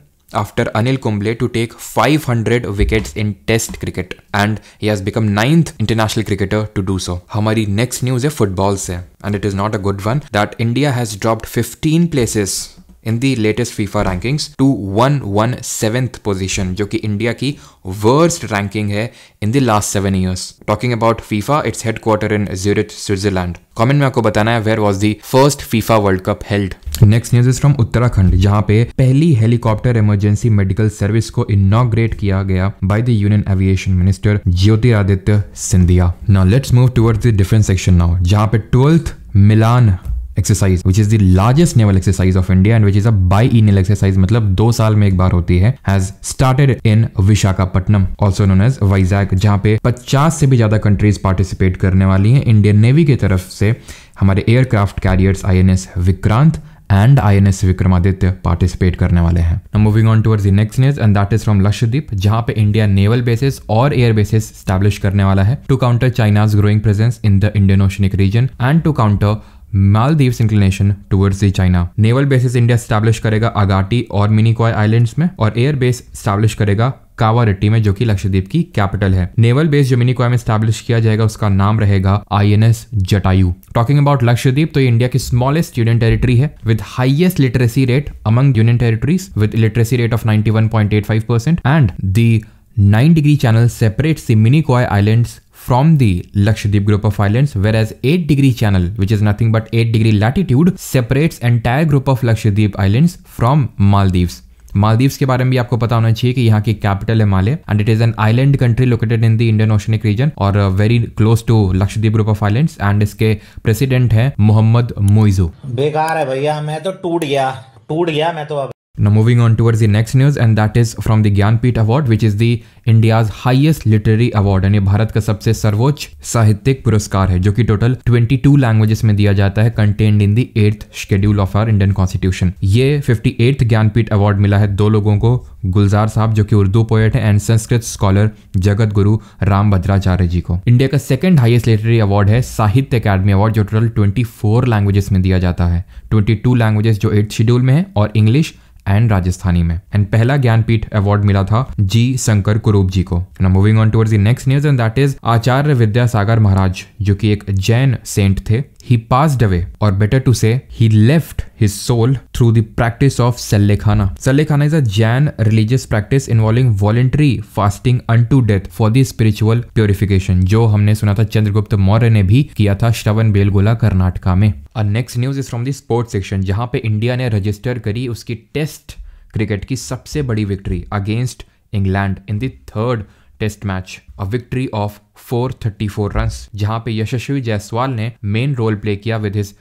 after Anil Kumble to take five hundred wicket in test cricket and he become ninth international cricketer to do so हमारी नेक्स्ट न्यूज है फुटबॉल से and it is not a good one that India has dropped fifteen places in the latest FIFA rankings to one one seventh position जो कि India की worst ranking है in the last seven years talking about FIFA its headquarter in Zurich Switzerland comment में आपको बताना है where was the first FIFA world cup held next news is from Uttarakhand जहां पे पहली हेलीकॉप्टर इमरजेंसी मेडिकल सर्विस को inaugurate किया गया by the union aviation minister Jyotiraditya Scindia now let's move towards the defence section now जहां पे twelfth Milan exercise which is the largest naval exercise of India and which is a biennial exercise मतलब दो साल में एक बार होती है has started in Visakhapatnam also known as Vizag जहां पे 50 से भी ज्यादा कंट्रीज पार्टिसिपेट करने वाली हैं इंडियन नेवी की तरफ से हमारे aircraft carriers INS Vikrant and I N S Vikramaditya participate करने वाले हैं moving on towards the next news and that is from Lakshadweep जहां पे इंडिया नेवल बेसिस और एयर बेसिस स्टैब्लिश करने वाला है to counter China's growing presence in the Indian oceanic region and to counter Maldives inclination towards the China naval bases India establish करेगा अगाटी और Minicoy islands में और एयर बेस स्टैब्लिश करेगा कावारेट्टी में जो कि लक्षद्वीप की कैपिटल है नेवल बेस जो मिनिकॉय में स्टैब्लिश किया जाएगा उसका नाम रहेगा I N S Jatayu talking about Lakshadweep तो इंडिया की स्मॉलेस्ट यूनियन टेरिटरी है with highest literacy rate among union territories with literacy rate of ninety one point eight five percent and the nine degree channel separates सी Minicoy islands from the Lakshadweep group of islands, whereas 8 degree channel, which is nothing but 8 degree latitude, separates entire group of Lakshadweep islands from Maldives. Maldives के बारे में भी आपको पता होना चाहिए कि यहाँ की कैपिटल है Male and it is an island country located in the Indian oceanic region और very close to Lakshadweep group of islands and इसके प्रेसिडेंट है मोहम्मद मोइजो बेकार है भैया मैं तो टूट गया टूट गया मैं तो अब Now moving on towards the next news and that is from the Gyanpit Award which is the India's highest literary award यानी भारत का सबसे सर्वोच्च साहित्यिक पुरस्कार है जो कि टोटल 22 लैंग्वेजेस में दिया जाता है contained in the eighth schedule of our Indian constitution ये फिफ्टी एट्थ ज्ञानपीठ अवार्ड मिला है दो लोगों को गुलजार साहब जो कि उर्दू पोएट है एंड संस्कृत स्कॉलर जगत गुरु राम भद्राचार्य जी को इंडिया का सेकंड हाईएस्ट लिटरेरी अवार्ड है साहित्य अकेडमी अवार्ड जो टोटल 24 लैंग्वेजेस में दिया जाता है 22 लैंग्वेजेस जो एट्थ शेड्यूल में है और इंग्लिश एंड राजस्थानी में एंड पहला ज्ञानपीठ अवार्ड मिला था जी शंकर कुरूप जी को moving on towards the next news and that is Acharya Vidyasagar Maharaj जो कि एक जैन सेंट थे He passed away, or better to say, he left his soul through the practice of Sallekhana. Sallekhana is a Jain religious practice involving voluntary fasting unto death for the spiritual purification, जो हमने सुना था चंद्रगुप्त मौर्य ने भी किया था श्रवण बेलगोला कर्नाटका में next news is from the sports section जहां पे इंडिया ने रजिस्टर करी उसकी टेस्ट क्रिकेट की सबसे बड़ी victory against England in the third test match a victory of four thirty four run जहां पे यशस्वी जायसवाल ने मेन रोल प्ले किया with his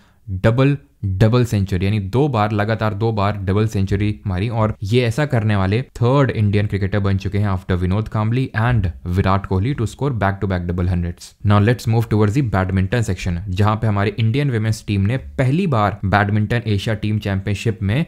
double double century यानी दो बार लगातार दो बार डबल सेंचुरी मारी और ये ऐसा करने वाले थर्ड इंडियन क्रिकेटर बन चुके हैं after Vinod Kambli and Virat Kohli to score back to back double hundred now let's move towards the badminton section जहां पे हमारे इंडियन वेमेन्स टीम ने पहली बार बैडमिंटन एशिया टीम चैंपियनशिप में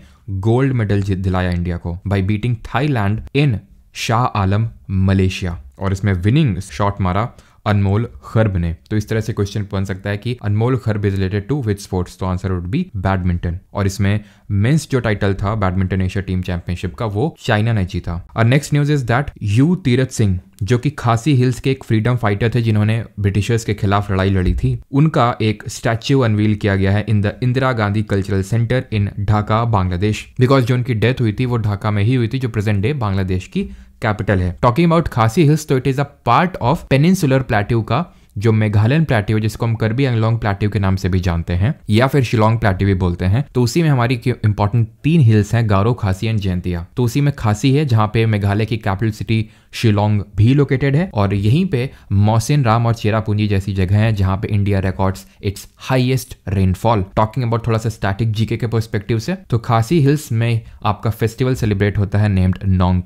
गोल्ड मेडल जीत दिलाया इंडिया को by beating Thailand in Shah Alam Malaysia और इसमें विनिंग शॉट मारा अनमोल खर्ब ने तो इस तरह से क्वेश्चन बन सकता है कि Anmol Kharb is related to which sports तो आंसर वुड बी बैडमिंटन और इसमें मेंस जो टाइटल था बैडमिंटन एशिया टीम चैंपियनशिप का वो चाइना ने जीता और next news is that you Tirath Singh जो कि खासी हिल्स के एक फ्रीडम फाइटर थे जिन्होंने ब्रिटिशर्स के खिलाफ लड़ाई लड़ी थी उनका एक स्टैच्यू अनवील किया गया है in the Indira Gandhi cultural centre in Dhaka Bangladesh because जो उनकी डेथ हुई थी वो ढाका में ही हुई थी जो प्रेजेंट डे बांग्लादेश की कैपिटल है टॉकिंग अबाउट खासी हिल्स तो it is a part of peninsular plateau का जो मेघालयन प्लेट्यू जिसको हम करबी एंगलोंग प्लेट्यू के नाम से भी जानते हैं या फिर शिलोंग प्लेट्यू भी बोलते हैं तो उसी में हमारी इंपॉर्टेंट तीन हिल्स हैं गारो खासी एंड जयंतिया तो उसी में खासी है जहां पे मेघालय की कैपिटल सिटी शिलोंग भी लोकेटेड है और यहीं पे मौसिन राम और चेरापूंजी जैसी जगह है जहां पे India records its highest rainfall talking about थोड़ा सा स्टैटिक जीके के परस्पेक्टिव से तो खासी हिल्स में आपका फेस्टिवल सेलिब्रेट होता है नेम्ड नोंग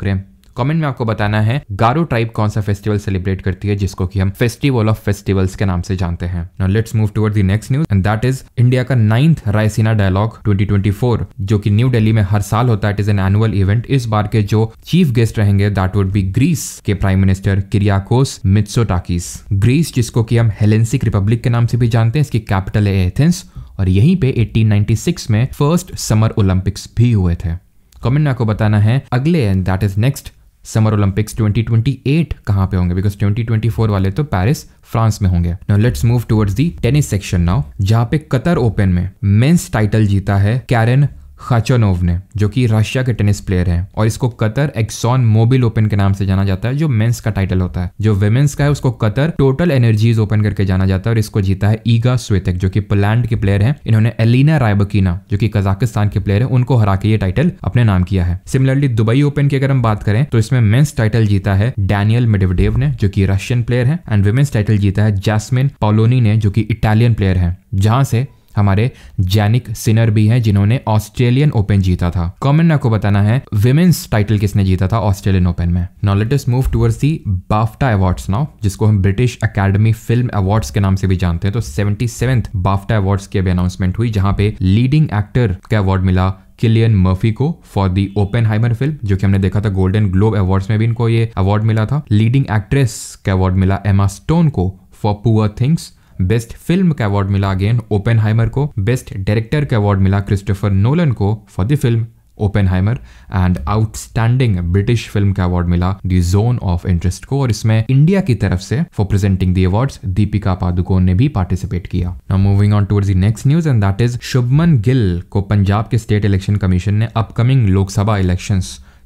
कमेंट में आपको बताना है गारो ट्राइब कौन सा फेस्टिवल सेलिब्रेट करती है जिसको कि हम फेस्टिवल ऑफ फेस्टिवल्स के नाम से जानते हैं now let's move toward the next news and that is India का नाइन्थ रायसीना डायलॉग 2024 जो कि न्यू दिल्ली में हर साल होता है it is an annual event इस बार के जो चीफ गेस्ट रहेंगे दैट वुड बी ग्रीस के prime minister Kyriakos Mitsotakis Greece जिसको कि हम हेलेंसिक रिपब्लिक के नाम से भी जानते हैं इसकी कैपिटल है एथेंस और यहीं पे 1896 में फर्स्ट समर ओलंपिक्स भी हुए थे कमेंट में आपको बताना है अगले and that is next summer Olympics 2028 कहाँ पे होंगे बिकॉज 2024 वाले तो पेरिस फ्रांस में होंगे now let's move towards the tennis section now जहाँ पे कतर ओपन में मेंस टाइटल जीता है कैरन खाचोनोव ने जो कि रशिया के टेनिस प्लेयर हैं और इसको कतर एक्सॉन मोबिल ओपन के नाम से जाना जाता है जो मेंस का टाइटल होता है जो वेमेंस का है उसको कतर टोटल एनर्जीज ओपन करके जाना जाता है और इसको जीता है ईगा स्वेतक जो कि पोलैंड के प्लेयर हैं इन्होंने एलिना रायबकीना जो कि कजाकिस्तान के प्लेयर है उनको हरा के ये टाइटल अपने नाम किया है सिमिलरली दुबई ओपन की अगर हम बात करें तो इसमें मेन्स टाइटल जीता है डैनियल मेडिवडेव ने जो की रशियन प्लेयर है एंड वेमेंस टाइटल जीता है जैसमिन पॉलोनी ने जो की इटालियन प्लेयर है जहां से हमारे जैनिक सिनर भी हैं जिन्होंने ऑस्ट्रेलियन ओपन जीता था कॉमेंट आपको बताना है विमेन्स टाइटल किसने जीता था ऑस्ट्रेलियन ओपन में now let us move towards the BAFTA awards now जिसको हम ब्रिटिश अकेडमी फिल्म अवार्ड्स के नाम से भी जानते हैं तो सेवेंटी सेवेंथ बाफ्टा अवार्ड्स की अनाउंसमेंट हुई जहां पे लीडिंग एक्टर का अवार्ड मिला किलियन मर्फी को for the Oppenheimer film जो कि हमने देखा था गोल्डन ग्लोब अवार्ड्स में भी इनको ये अवार्ड मिला था लीडिंग एक्ट्रेस का अवार्ड मिला एमा स्टोन को for Poor Things best film का अवार्ड मिला अगेन ओपन को बेस्ट डायरेक्टर का अवार्ड मिला क्रिस्टोफर नोलन को for the film Oppenheimer and outstanding British film का अवार्ड मिला दी जोन ऑफ इंटरेस्ट को और इसमें इंडिया की तरफ से for presenting the award Deepika Padukone ने भी पार्टिसिपेट किया now moving on towards the next news and that is Shubman Gill को पंजाब के स्टेट इलेक्शन कमीशन ने अपकमिंग लोकसभा इलेक्शन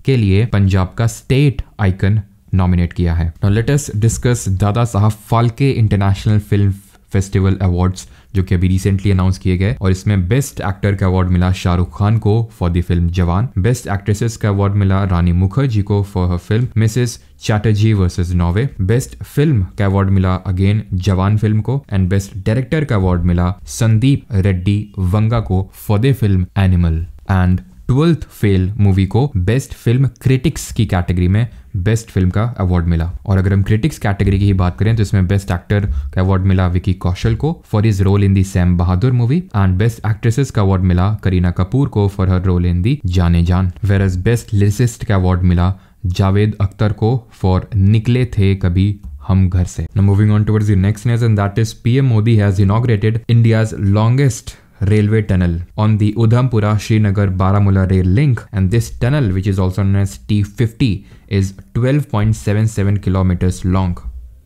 के लिए पंजाब का स्टेट आइकन नॉमिनेट किया है लेटस डिस्कस दादा साहब Phalke international film festival awards जो कि अभी रिसेंटली अनाउंस किए गए और इसमें बेस्ट एक्टर का अवार्ड मिला शाहरुख खान को for the film Jawan best actresses का अवार्ड मिला रानी मुखर्जी को for her film Mrs Chatterjee versus Norway best film का अवार्ड मिला अगेन जवान फिल्म को एंड बेस्ट डायरेक्टर का अवार्ड मिला संदीप रेड्डी वंगा को for the film Animal and twelfth fail movie को बेस्ट फिल्म क्रिटिक्स की कैटेगरी में बेस्ट फिल्म का अवार्ड मिला और अगर हम क्रिटिक्स कैटेगरी की ही बात करें तो इसमें बेस्ट एक्टर का अवार्ड मिला विकी कौशल को for his role in the Sam Bahadur movie and best actresses का अवार्ड मिला करीना कपूर को for her role in the Jaane Jaan where as best lyricist का अवार्ड मिला जावेद अख्तर को फॉर निकले थे कभी हम घर से moving on towards next news and that is PM Modi has inaugurated India's longest railway tunnel on the Udhampura Srinagar Baramulla rail link and this tunnel which is also known as T50 is 12.77 kilometers long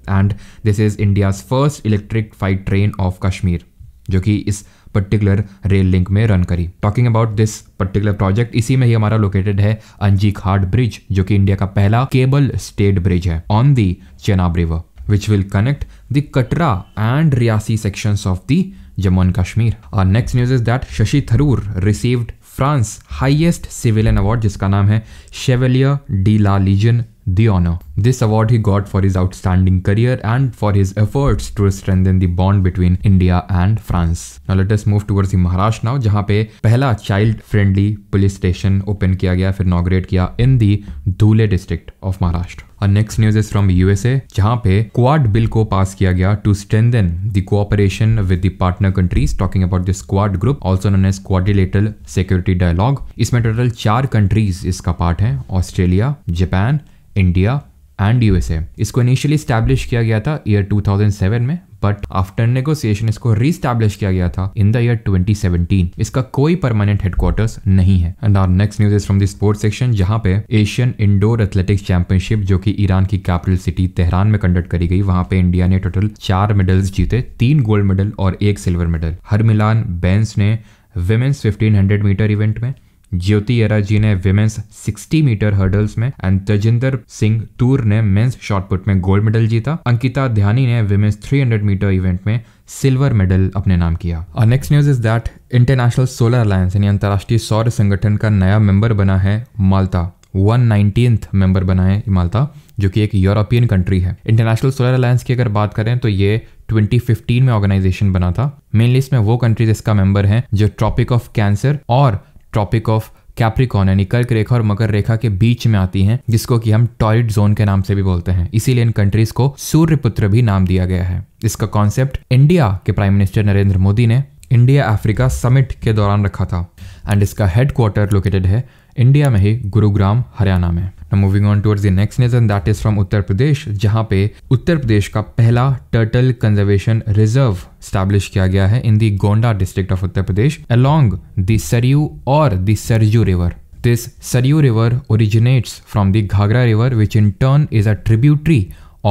and this is India's first electric electrified train of Kashmir जो कि इस particular rail link में run करी talking about this particular project इसी में ही हमारा located है अंजी खाट ब्रिज जो कि इंडिया का पहला केबल स्टेट ब्रिज है on the Chenab river which will connect the Katra and Reasi sections of the Jammu and Kashmir और next news is that Shashi Tharoor received France highest civilian award जिसका नाम है Chevalier de la Legion the honor. This award he got for his outstanding career and for his efforts to strengthen the bond between India and France. Now let us move towards the Maharashtra now जहां पे पहला child friendly police station open किया गया फिर inaugurate किया in the Dhule district of Maharashtra और next news is from USA जहां पे क्वाड बिल को पास किया गया to strengthen the cooperation with the partner countries talking about this Quad group also known as quadrilateral security dialogue इसमें total चार countries इसका part है Australia Japan India and USA इसको इनिशियली स्टैब्लिश किया गया था ईयर 2007 में बट आफ्टर नेगोसिएशन इसको रीस्टैब्लिश किया गया था इन द ईयर 2017 इसका कोई परमानेंट हेडक्वार्टर्स नहीं है and our next news is from the sports section जहां पे एशियन इंडोर एथलेटिक्स चैंपियनशिप जो कि ईरान की कैपिटल सिटी तेहरान में कंडक्ट करी गई वहां पे इंडिया ने टोटल चार मेडल्स जीते तीन गोल्ड मेडल और एक सिल्वर मेडल हरमिलान बेंस ने वेमेंस हंड्रेड मीटर इवेंट में ज्योति एरा जी ने विमेन्स 60 मीटर हर्डल्स में एंड तजिंदर सिंह तूर ने मेन्स शॉर्टपुट में गोल्ड मेडल जीता अंकिता ध्यानी ने विमेन्स 300 मीटर इवेंट में सिल्वर मेडल अपने नाम किया और next news is that international solar alliance यानी अंतर्राष्ट्रीय सौर संगठन का नया मेंबर बना है माल्टा वन नाइनटीन मेंबर बना है माल्टा जो कि एक यूरोपियन कंट्री है इंटरनेशनल सोलर अलायंस की अगर बात करें तो ये 2015 में ऑर्गेनाइजेशन बना था मेनली इसमें वो कंट्रीज इसका मेंबर हैं जो ट्रॉपिक ऑफ कैंसर और ट्रॉपिक ऑफ कैप्रिकॉन यानी कर्क रेखा और मकर रेखा के बीच में आती हैं जिसको कि हम टॉयलेट जोन के नाम से भी बोलते हैं इसीलिए इन कंट्रीज को सूर्यपुत्र भी नाम दिया गया है इसका कॉन्सेप्ट इंडिया के प्राइम मिनिस्टर नरेंद्र मोदी ने इंडिया अफ्रीका समिट के दौरान रखा था एंड इसका हेडक्वार्टर लोकेटेड है इंडिया में ही गुरुग्राम हरियाणा में moving on towards the next nation that is from Uttar Pradesh जहां पे उत्तर प्रदेश का पहला टर्टल कंजर्वेशन रिजर्व स्टैब्लिश किया गया है in the Gonda district of Uttar Pradesh along the Saryu और the Sarju river this Saryu river originates from the Ghaghara river which in turn is a tributary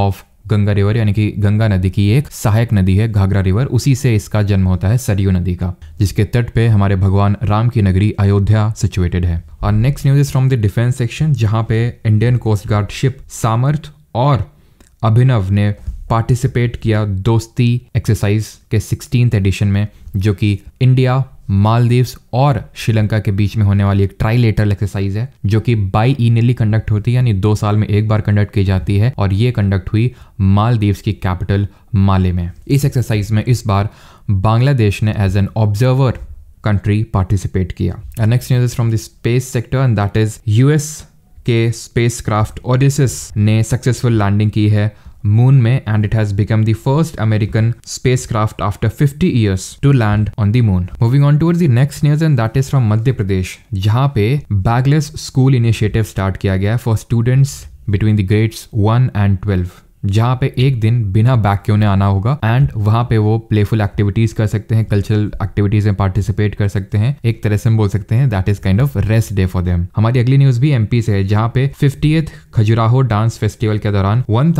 of Ganga river यानी कि गंगा नदी की एक सहायक नदी है घाघरा रिवर उसी से इसका जन्म होता है सरयू नदी का जिसके तट पे हमारे भगवान राम की नगरी अयोध्या सिचुएटेड है और next news is from the defence section जहाँ पे इंडियन कोस्ट गार्ड शिप सामर्थ और अभिनव ने पार्टिसिपेट किया दोस्ती एक्सरसाइज के सिक्सटीन एडिशन में जो कि इंडिया मालदीव्स और श्रीलंका के बीच में होने वाली एक ट्राइलेटरल एक्सरसाइज है जो कि बाई ईनली कंडक्ट होती है यानी दो साल में एक बार कंडक्ट की जाती है और ये कंडक्ट हुई मालदीव्स की कैपिटल माले में इस एक्सरसाइज में इस बार बांग्लादेश ने as an observer country participate किया next news is from the space sector and that is US के स्पेस क्राफ्ट ओडिस ने सक्सेसफुल लैंडिंग की है moon May and it has become the first American spacecraft after 50 years to land on the moon. Moving on towards the next news and that is from Madhya Pradesh जहाँ पे bagless school initiative start for students between the grades 1 and 12. जहाँ पे एक दिन बिना bag के उन्हें आना होगा एंड वहाँ पे वो प्लेफुल एक्टिविटीज कर सकते हैं कल्चरल एक्टिविटीज में पार्टिसिपेट कर सकते हैं एक तरह से हम बोल सकते हैं that is kind of rest day for them हमारी अगली न्यूज भी एमपी से है जहाँ पे फिफ्टी खजुराहो डांस फेस्टिवल के दौरान वन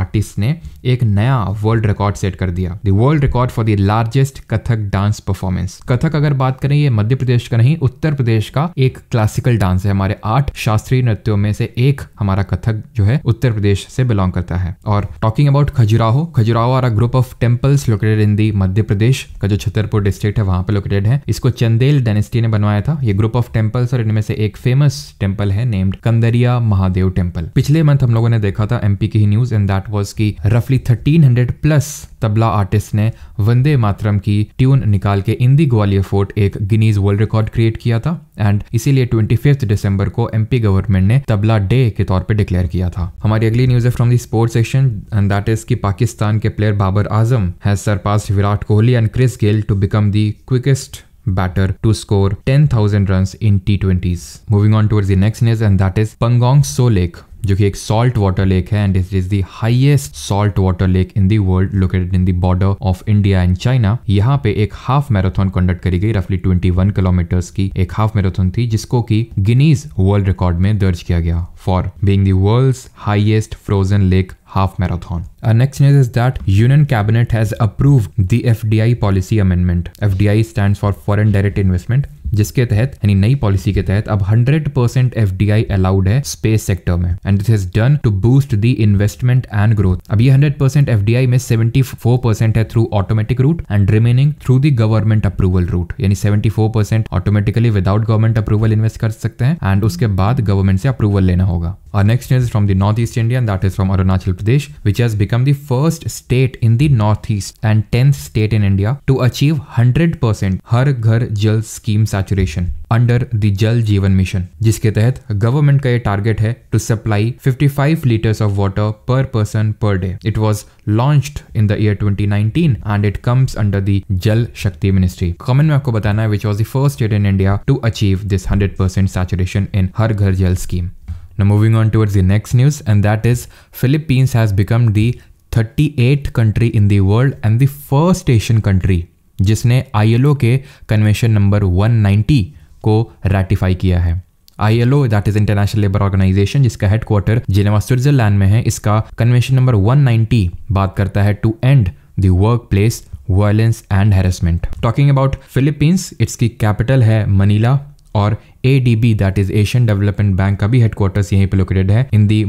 आर्टिस्ट ने एक नया वर्ल्ड रिकॉर्ड सेट कर दिया the world record for the largest Kathak dance performance Kathak अगर बात करें ये मध्य प्रदेश का नहीं उत्तर प्रदेश का एक क्लासिकल डांस है हमारे आठ शास्त्रीय नृत्यों में से एक हमारा कथक जो है उत्तर प्रदेश से बिलोंग करता है और talking about Khajuraho Khajuraho are a group of temples located in the Madhya Pradesh का जो छतरपुर डिस्ट्रिक्ट है वहां पर लोकेटेड है इसको चंदेल डेनेस्टी ने बनवाया था ये ग्रुप ऑफ टेम्पल्स और इनमें से एक फेमस टेम्पल है नेम्ड कंदरिया महादेव टेम्पल पिछले मंथ हम लोगों ने देखा था एमपी की ही न्यूज एंड दैट वॉज की रफली thirteen hundred plus tabla artist ने वंदे मातरम की ट्यून निकाल के इंदी ग्वालियर फोर्ट एक गिनीज वर्ल्ड रिकॉर्ड क्रिएट किया था एंड इसीलिए ट्वेंटी दिसंबर को एमपी गवर्नमेंट ने तबला डे के तौर पर डिक्लेयर किया था हमारी अगली न्यूज है from the sports section and that is कि पाकिस्तान के player Babar Azam has surpassed Virat Kohli and Chris Gayle to become the quickest batter to score 10,000 runs in T20s. Moving on towards the next news, and that is Pangong Solek जो कि एक salt water lake है and it is the highest salt water lake in the world located in the border of India and China यहाँ पे एक half marathon conduct करी गई रफली 21 किलोमीटर्स की एक हाफ मैराथन थी जिसको कि गिनीज वर्ल्ड रिकॉर्ड में दर्ज किया गया for being the world highest frozen lake half marathon. Our next news is that Union Cabinet has approved the FDI policy amendment. FDI stands for Foreign Direct Investment जिसके तहत यानी नई policy के तहत अब 100 परसेंट एफ अलाउड है space sector में and this is done to boost the investment and growth अब ये 100 परसेंट एफ में 74 परसेंट है through automatic route and remaining through the government approval route यानी 74 percent automatically without government approval invest कर सकते हैं and उसके बाद गवर्नमेंट से अप्रूवल लेना होगा और next is from the north east India that is from Arunachal Pradesh which has become the first state in the north east and tenth state in India to achieve hundred percent Har Ghar Jal schemes saturation under the जल जीवन mission जिसके तहत government का ये target है to supply 55 litres of water per person per day it was launched in the year 2019 and it comes under the Jal Shakti ministry comment में आपको बताना है which was the first state in India to achieve this 100% percent saturation in Har Ghar Jal scheme Now moving on towards the next news and that is Philippines has become the 38th country in the world and the first Asian country जिसने ILO के convention number 190 को ratify किया है ILO that is international labour organisation जिसका headquarter Geneva Switzerland में है इसका convention number 190 बात करता है to end the work place violence and harassment talking about Philippines its की कैपिटल है मनीला और A D B that is Asian development bank का भी हेडक्वार्टर्स यहीं पर लोकेटेड है इन दी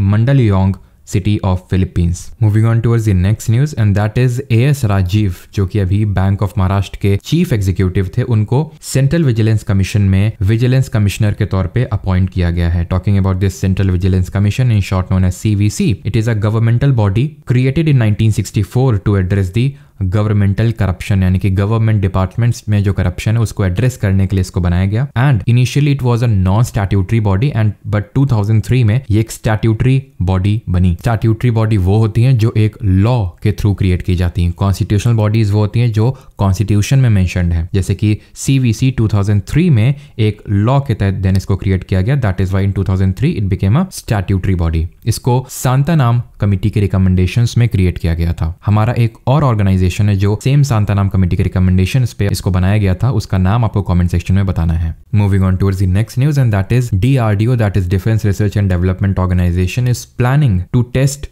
योंग city of Philippines moving on towards the next news and that is A S Rajeev जो कि अभी बैंक ऑफ महाराष्ट्र के चीफ एग्जीक्यूटिव थे उनको सेंट्रल विजिलेंस कमीशन में विजिलेंस कमिश्नर के तौर पर अपॉइंट किया गया है talking about this central vigilance commission in short known as C it is a governmental body created in nineteen sixty four to address the governmental corruption यानी कि government departments में जो करप्शन है उसको एड्रेस करने के लिए इसको बनाया गया and initially it was a non statutory body and but 2003 में ये एक स्टैट्यूटरी बॉडी बनी स्टैट्यूटरी बॉडी वो होती है जो एक लॉ के थ्रू क्रिएट की जाती है कॉन्स्टिट्यूशनल बॉडीज वो होती हैं जो कॉन्स्टिट्यूशन में मैंशन है जैसे कि सीवीसी 2003 में एक लॉ के तहत देन इसको क्रिएट किया गया that is why in 2003 it became a statutory body इसको सांता नाम कमिटी के रिकमेंडेशन में क्रिएट किया गया था हमारा एक और ऑर्गेनाइजेशन रिकमेंडेशन है जो सेम सांता नाम कमेटी के रिकमेंडेशन पे इसको बनाया गया था उसका नाम आपको कमेंट सेक्शन में बताना है moving on towards the next news and that is DRDO that is defence research and development organisation is planning to test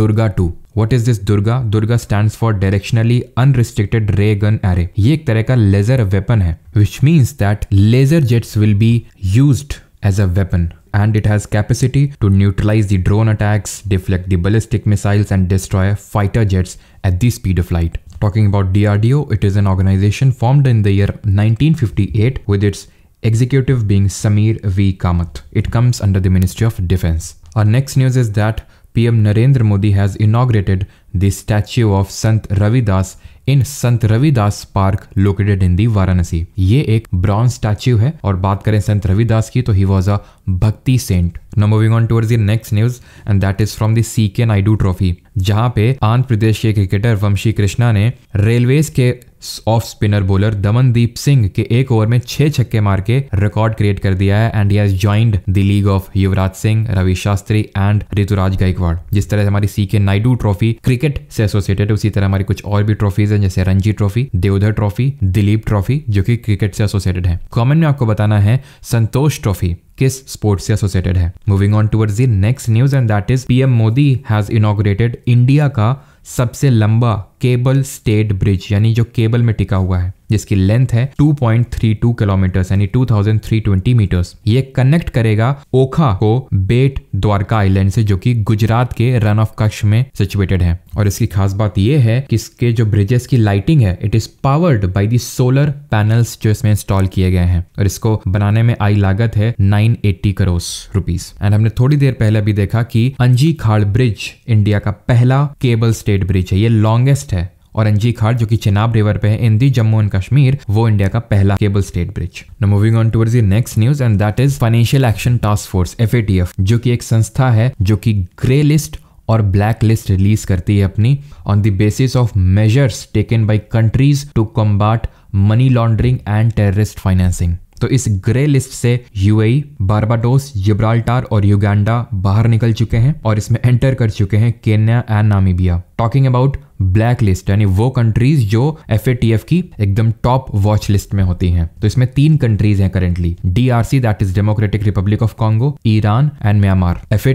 Durga two what is this Durga Durga stand for directionally unrestricted ray gun array ये एक तरह का laser weapon है which means that laser jets will be use as a weapon and it has capacity to neutralize the drone attacks, deflect the ballistic missiles and destroy fighter jets at the speed of light. Talking about DRDO, it is an organization formed in the year 1958 with its executive being Samir V. Kamath. It comes under the Ministry of Defense. Our next news is that PM Narendra Modi has inaugurated the statue of Sant Ravidas in Sant Ravidas park located in the Varanasi ये एक bronze statue है और बात करें संत रविदास की तो ही was a bhakti saint Now moving on towards next news and that is from the the CK Naidu Trophy, जहां पे आंध्र प्रदेश के क्रिकेटर वंशी कृष्णा ने रेलवेज के off spinner bowler Damandeep Singh के एक ओवर में छह छक्के मार के रिकॉर्ड क्रिएट कर दिया है and he joined the league of Yuvraj Singh Ravi Shastri and Ruturaj Gaikwad जिस तरह से हमारी C K Naidu trophy cricket से एसोसिएटेड उसी तरह हमारी कुछ और भी ट्रॉफीज हैं जैसे Ranji trophy Deodhar trophy Dilip trophy जो कि क्रिकेट से एसोसिएटेड है कॉमन में आपको बताना है संतोष ट्रॉफी किस स्पोर्ट्स से एसोसिएटेड है moving on towards the next news and that is PM Modi has inaugurated India का सबसे लंबा केबल स्टेट ब्रिज यानी जो केबल में टिका हुआ है जिसकी लेंथ है 2.32 किलोमीटर यानी 2320 मीटर्स ये कनेक्ट करेगा ओखा को बेट द्वारका आइलैंड से जो कि गुजरात के रन ऑफ कक्ष में सिचुएटेड है और इसकी खास बात यह है कि इसके जो ब्रिजेस की लाइटिंग है it is powered by the solar panels जो इसमें इंस्टॉल किए गए हैं और इसको बनाने में आई लागत है 980 करोड़ रुपीस एंड हमने थोड़ी देर पहले भी देखा कि अंजी खाड़ ब्रिज इंडिया का पहला केबल स्टेट ब्रिज है ये लॉन्गेस्ट है और अंजी घाट जो कि चिनाब रिवर पे है in the Jammu and Kashmir वो इंडिया का पहला cable stayed bridge moving on towards the next news and that is financial action task force F जो की एक संस्था है जो की ग्रे लिस्ट और ब्लैक लिस्ट रिलीज करती है अपनी on the basis of measures taken by countries to combat money laundering and terrorist financing तो इस ग्रे लिस्ट से यूएई, बारबाडोस जिब्राल्टार और युगांडा बाहर निकल चुके हैं और इसमें एंटर कर चुके हैं Kenya and Namibia talking about black list यानी वो कंट्रीज जो एफ की एकदम टॉप वॉच लिस्ट में होती हैं तो इसमें तीन कंट्रीज हैं currently DRC that is democratic republic of Congo Iran and Myanmar F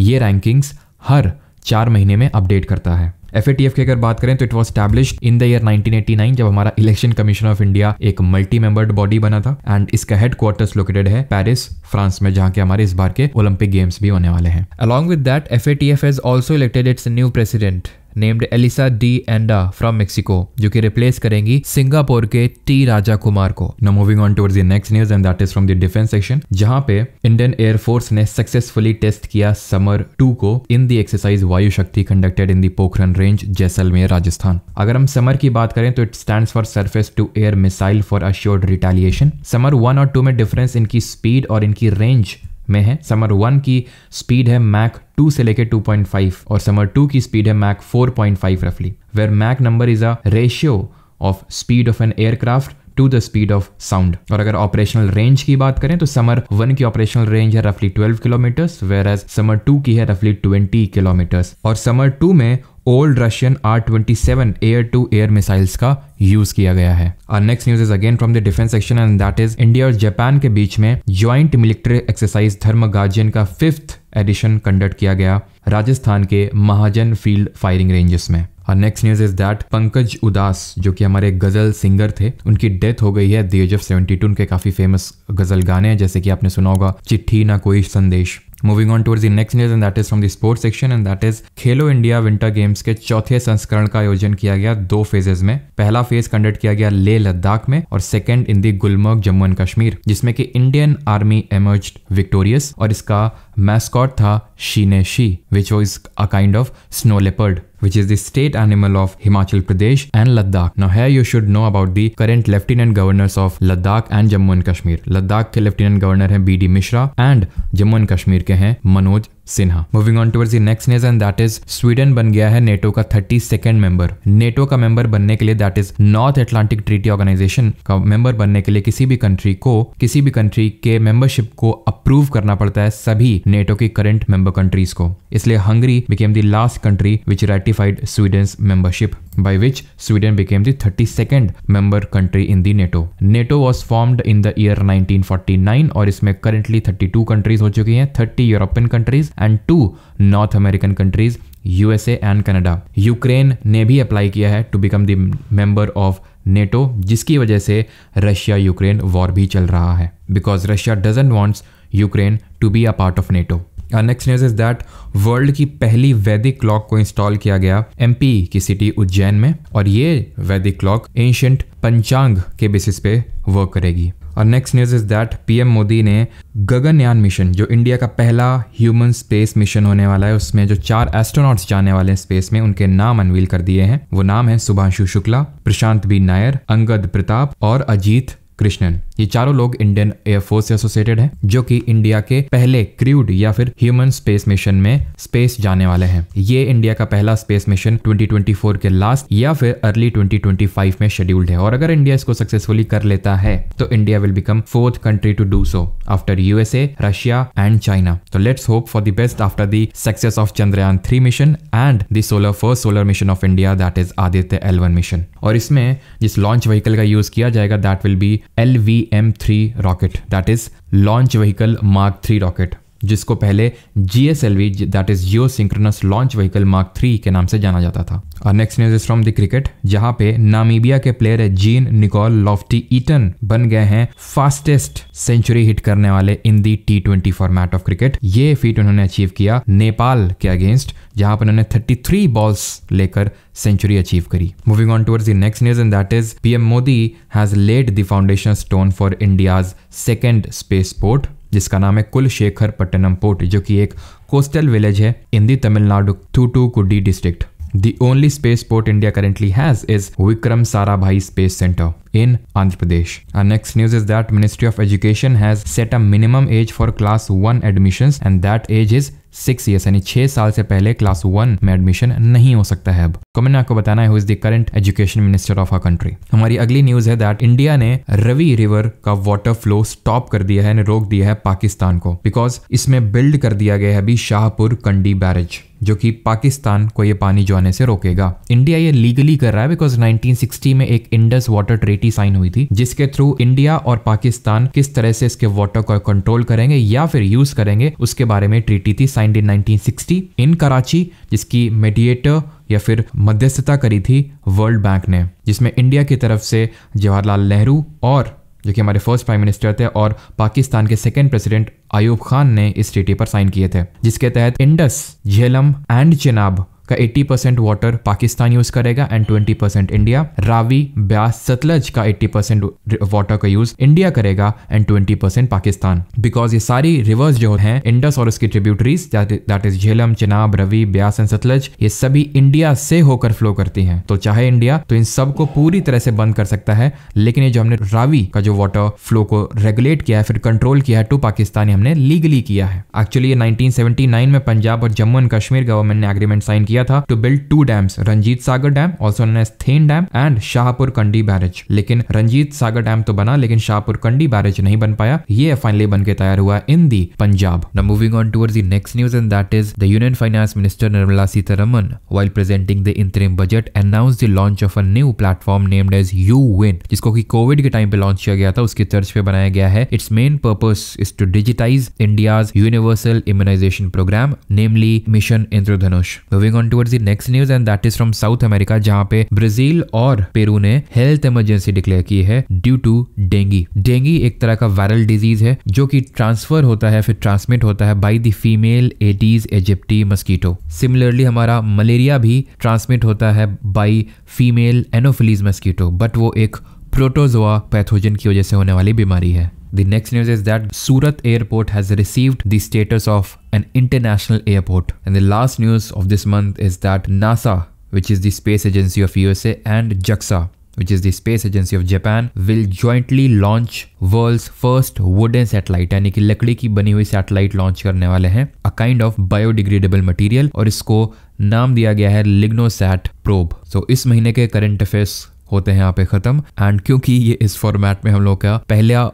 ये रैंकिंग्स हर चार महीने में अपडेट करता है एफ की अगर बात करें तो it was establish in the year 1989 जब हमारा इलेक्शन कमीशन ऑफ इंडिया एक मल्टी मेंबर्ड बॉडी बना था एंड इसका हेड क्वार्टर्स लोकेटेड है पेरिस फ्रांस में जहाँ के हमारे इस बार के ओलंपिक गेम्स भी होने वाले हैं along with that F as also elected its new president named Elisa de Anda from Mexico जो कि रिप्लेस करेंगी सिंगापुर के टी राजा कुमार को ना moving on towards the next news and that is from the defence section जहां पे Indian air force ने successfully test किया समर टू को in the exercise Vayu Shakti conducted in the Pokhran range Jaisalmer Rajasthan अगर हम समर की बात करें तो it stand for surface to air missile for assured retaliation SAMAR one और टू में डिफरेंस इनकी स्पीड और इनकी रेंज में है समर वन की स्पीड है मैक टू से लेके फाइव और समर टू की स्पीड है मैक फोर पॉइंट फाइव रफली where Mach number is a ratio of speed of an aircraft to the speed of sound और अगर ऑपरेशनल रेंज की बात करें तो समर वन की ऑपरेशनल रेंज है रफली twelve kilometres whereas SAMAR two की है रफली ट्वेंटी किलोमीटर्स और समर टू में old Russian are twenty seven air to air missiles का यूज किया गया है और next news is again from the defence section and that is India और जापान के बीच में joint military exercise Dharma guardian का फिफ्थ एडिशन कंडक्ट किया गया राजस्थान के महाजन फील्ड फायरिंग रेंजेस में और next news is that Pankaj Udhas जो कि हमारे गजल सिंगर थे उनकी डेथ हो गई है the age of seventy two उनके काफी फेमस गजल गाने हैं जैसे कि आपने सुना होगा चिट्ठी ना कोई संदेश moving on towards the next news and that is from the sports section and that is Khelo India winter games के चौथे संस्करण का आयोजन किया गया दो फेजेज में पहला फेज कंडक्ट किया गया लेह लद्दाख में और second in the Gulmarg Jammu and Kashmir जिसमें कि इंडियन आर्मी एमर्ज विक्टोरियस और इसका मैस्कॉट था Sheene She which was a kind of snow leopard which is the state animal of Himachal Pradesh and Ladakh. Now here you should know about the current Lieutenant Governors of Ladakh and Jammu and Kashmir. Ladakh ke Lieutenant Governor hain B D Mishra and Jammu and Kashmir के हैं Manoj Sinha moving on towards the next news and that is Sweden बन गया है NATO का thirty second member NATO का member बनने के लिए that is north Atlantic treaty organisation का मेंबर बनने के लिए किसी भी कंट्री को किसी भी कंट्री के मेंबरशिप को अप्रूव करना पड़ता है सभी नेटो की करंट मेंबर कंट्रीज को इसलिए Hungary became the last country which ratified Sweden membership by which Sweden became the 32nd member country in the NATO. NATO was formed in the year 1949 और इसमें currently 32 countries हो चुकी हैं 30 European countries and two north American countries USA and Canada Ukraine ने भी apply किया है to become the member of NATO जिसकी वजह से रशिया यूक्रेन वॉर भी चल रहा है because Russia doesn't wants Ukraine to be a part of NATO next news is that world की पहली वैदिक क्लॉक को इंस्टॉल किया गया एमपी की सिटी उज्जैन में और ये वैदिक क्लॉक एंशंट पंचांग के बेसिस पे वर्क करेगी और next news is that PM Modi ने गगनयान मिशन जो इंडिया का पहला ह्यूमन स्पेस मिशन होने वाला है उसमें जो चार एस्ट्रोनॉट्स जाने वाले हैं स्पेस में उनके नाम अनवील कर दिए हैं वो नाम है सुभाषु शुक्ला प्रशांत बी नायर अंगद प्रताप और अजीत कृष्णन ये चारों लोग इंडियन एयरफोर्स से एसोसिएटेड हैं जो कि इंडिया के पहले क्रूड या फिर ह्यूमन स्पेस मिशन में स्पेस जाने वाले हैं ये इंडिया का पहला स्पेस मिशन 2024 के लास्ट या फिर अर्ली 2025 में शेड्यूल्ड है और अगर इंडिया इसको सक्सेसफुली कर लेता है तो India will become fourth country to do so after USA Russia and China तो let's hope for the best after the success of Chandrayaan three mission and the solar first solar mission of India that is Aditya L one mission और इसमें जिस launch vehicle का use किया जाएगा that will be L V LVM3 rocket, that is Launch Vehicle Mark 3 rocket. जिसको पहले G S L V that is geosynchronous launch vehicle mark three के नाम से जाना जाता था और next news is from the cricket जहां पे नामीबिया के प्लेयर है जीन निकोल लॉफ्टी ईटन बन गए हैं फास्टेस्ट सेंचुरी हिट करने वाले in the T twenty format of cricket ये फीट उन्होंने अचीव किया नेपाल के अगेंस्ट जहां पर उन्होंने 33 बॉल्स लेकर सेंचुरी अचीव करी moving on towards the next news and that is PM Modi has laid the foundation stone for India's second spaceport जिसका नाम है कुलशेखर पट्टनम पोर्ट जो कि एक कोस्टल विलेज है in the Tamil Nadu Thoothukudi district the only spaceport India currently has is Vikram Sarabhai space centre in Andhra Pradesh. Our next news is that Ministry of Education has set a minimum age for class 1 admissions and that age is six years यानी छह साल से पहले class one में admission नहीं हो सकता है अब कमेंट आपको बताना है who is the current education minister of our country हमारी अगली न्यूज है दैट इंडिया ने रवि रिवर का वाटर फ्लो स्टॉप कर दिया है रोक दिया है पाकिस्तान को बिकॉज इसमें बिल्ड कर दिया गया है अभी शाहपुर कंडी बैरेज जो कि पाकिस्तान को ये पानी जो आने से रोकेगा इंडिया ये लीगली कर रहा है बिकॉज 1960 में एक Indus water treat treaty sign हुई थी जिसके थ्रू इंडिया और पाकिस्तान किस तरह से इसके वाटर को कंट्रोल करेंगे या फिर यूज करेंगे उसके बारे में ट्रीटी थी साइन इन 1960 इन कराची जिसकी मेडिएटर या फिर मध्यस्थता करी थी वर्ल्ड बैंक ने जिसमें इंडिया की तरफ से जवाहरलाल नेहरू और जो कि हमारे फर्स्ट प्राइम मिनिस्टर थे और पाकिस्तान के सेकेंड प्रेसिडेंट आयूब खान ने इस ट्रीटी पर साइन किए थे जिसके तहत इंडस झेलम एंड चिनाब का 80 परसेंट वाटर पाकिस्तान यूज करेगा and 20 percent India Ravi Beas Sutlej का 80 परसेंट वाटर का यूज इंडिया करेगा एंड 20 परसेंट पाकिस्तान बिकॉज ये सारी रिवर्स जो है इंडस और उसकी tributaries that is Jhelum Chenab Ravi Beas and Sutlej ये सभी इंडिया से होकर फ्लो करती है तो चाहे इंडिया तो इन सबको पूरी तरह से बंद कर सकता है लेकिन ये जो हमने रावी का जो वाटर फ्लो को रेगुलेट किया है फिर कंट्रोल किया है टू तो पाकिस्तान हमने लीगली किया है एक्चुअली ये 1979 में पंजाब और जम्मू एंड कश्मीर गवर्नमेंट ने एग्रीमेंट साइन किया किया था to build two dams Ranjit Sagar dam also Thein dam and Shahpur Kandi barrage लेकिन रंजीत सागर डैम तो बना लेकिन शाहपुर कंडी बैरेज नहीं बन पाया ये फाइनली बन के तैयार हुआ इन दी पंजाब न moving on towards the next news and that is the union finance minister Nirmala Sitharaman while presenting the interim budget announce the launch of a new platform named as U win जिसको कि Covid के time पे launch किया गया था उसकी तर्ज पे बनाया गया है it's main purpose is to digitise India's universal immunisation programme namely mission Indradhanush moving on towards the next news and that is from South America जहां पे ब्राजील और पेरू ने हेल्थ इमरजेंसी डिक्लेयर की है ड्यू टू डेंगी डेंगी एक तरह का viral disease है जो कि ट्रांसफर होता है फिर ट्रांसमिट होता है by the female aedes aegypti mosquito similarly हमारा मलेरिया भी ट्रांसमिट होता है by female anopheles mosquito but वो एक प्रोटोजोआ पैथोजन की वजह से होने वाली बीमारी है The next news is that Surat airport has received the status of an international airport. And the last news of this month is that NASA, which is the space agency of USA and JAXA, which is the space agency of Japan, will jointly launch world's first wooden satellite. यानी कि लकड़ी की बनी हुई satellite launch करने वाले हैं A kind of biodegradable material और इसको नाम दिया गया है लिग्नोसैट प्रोब सो इस महीने के करंट अफेयर्स होते हैं यहाँ पे ख़त्म एंड क्योंकि ये इस फॉर्मेट में हम लोग का पहला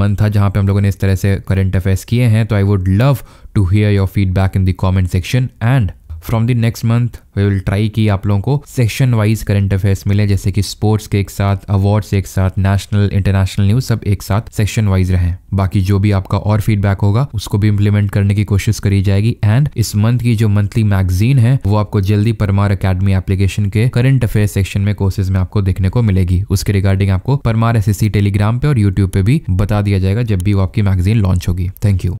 मंथ था जहाँ पे हम लोगों ने इस तरह से करंट अफेयर्स किए हैं तो I would love to hear your feedback in the comment section and from the next month we will try कि आप लोगों को सेक्शन वाइज करंट अफेयर्स मिले जैसे कि स्पोर्ट्स के एक साथ अवार्ड्स एक साथ नेशनल इंटरनेशनल न्यूज सब एक साथ सेक्शन वाइज रहे बाकी जो भी आपका और फीडबैक होगा उसको भी इम्प्लीमेंट करने की कोशिश करी जाएगी एंड इस मंथ की जो मंथली मैगजीन है वो आपको जल्दी परमार अकेडमी एप्लीकेशन के करंट अफेयर सेक्शन में कोर्सेज में आपको देखने को मिलेगी उसके रिगार्डिंग आपको परमार एस टेलीग्राम पे और यूट्यूब पे भी बता दिया जाएगा जब भी वो आपकी मैगजीन लॉन्च होगी थैंक यू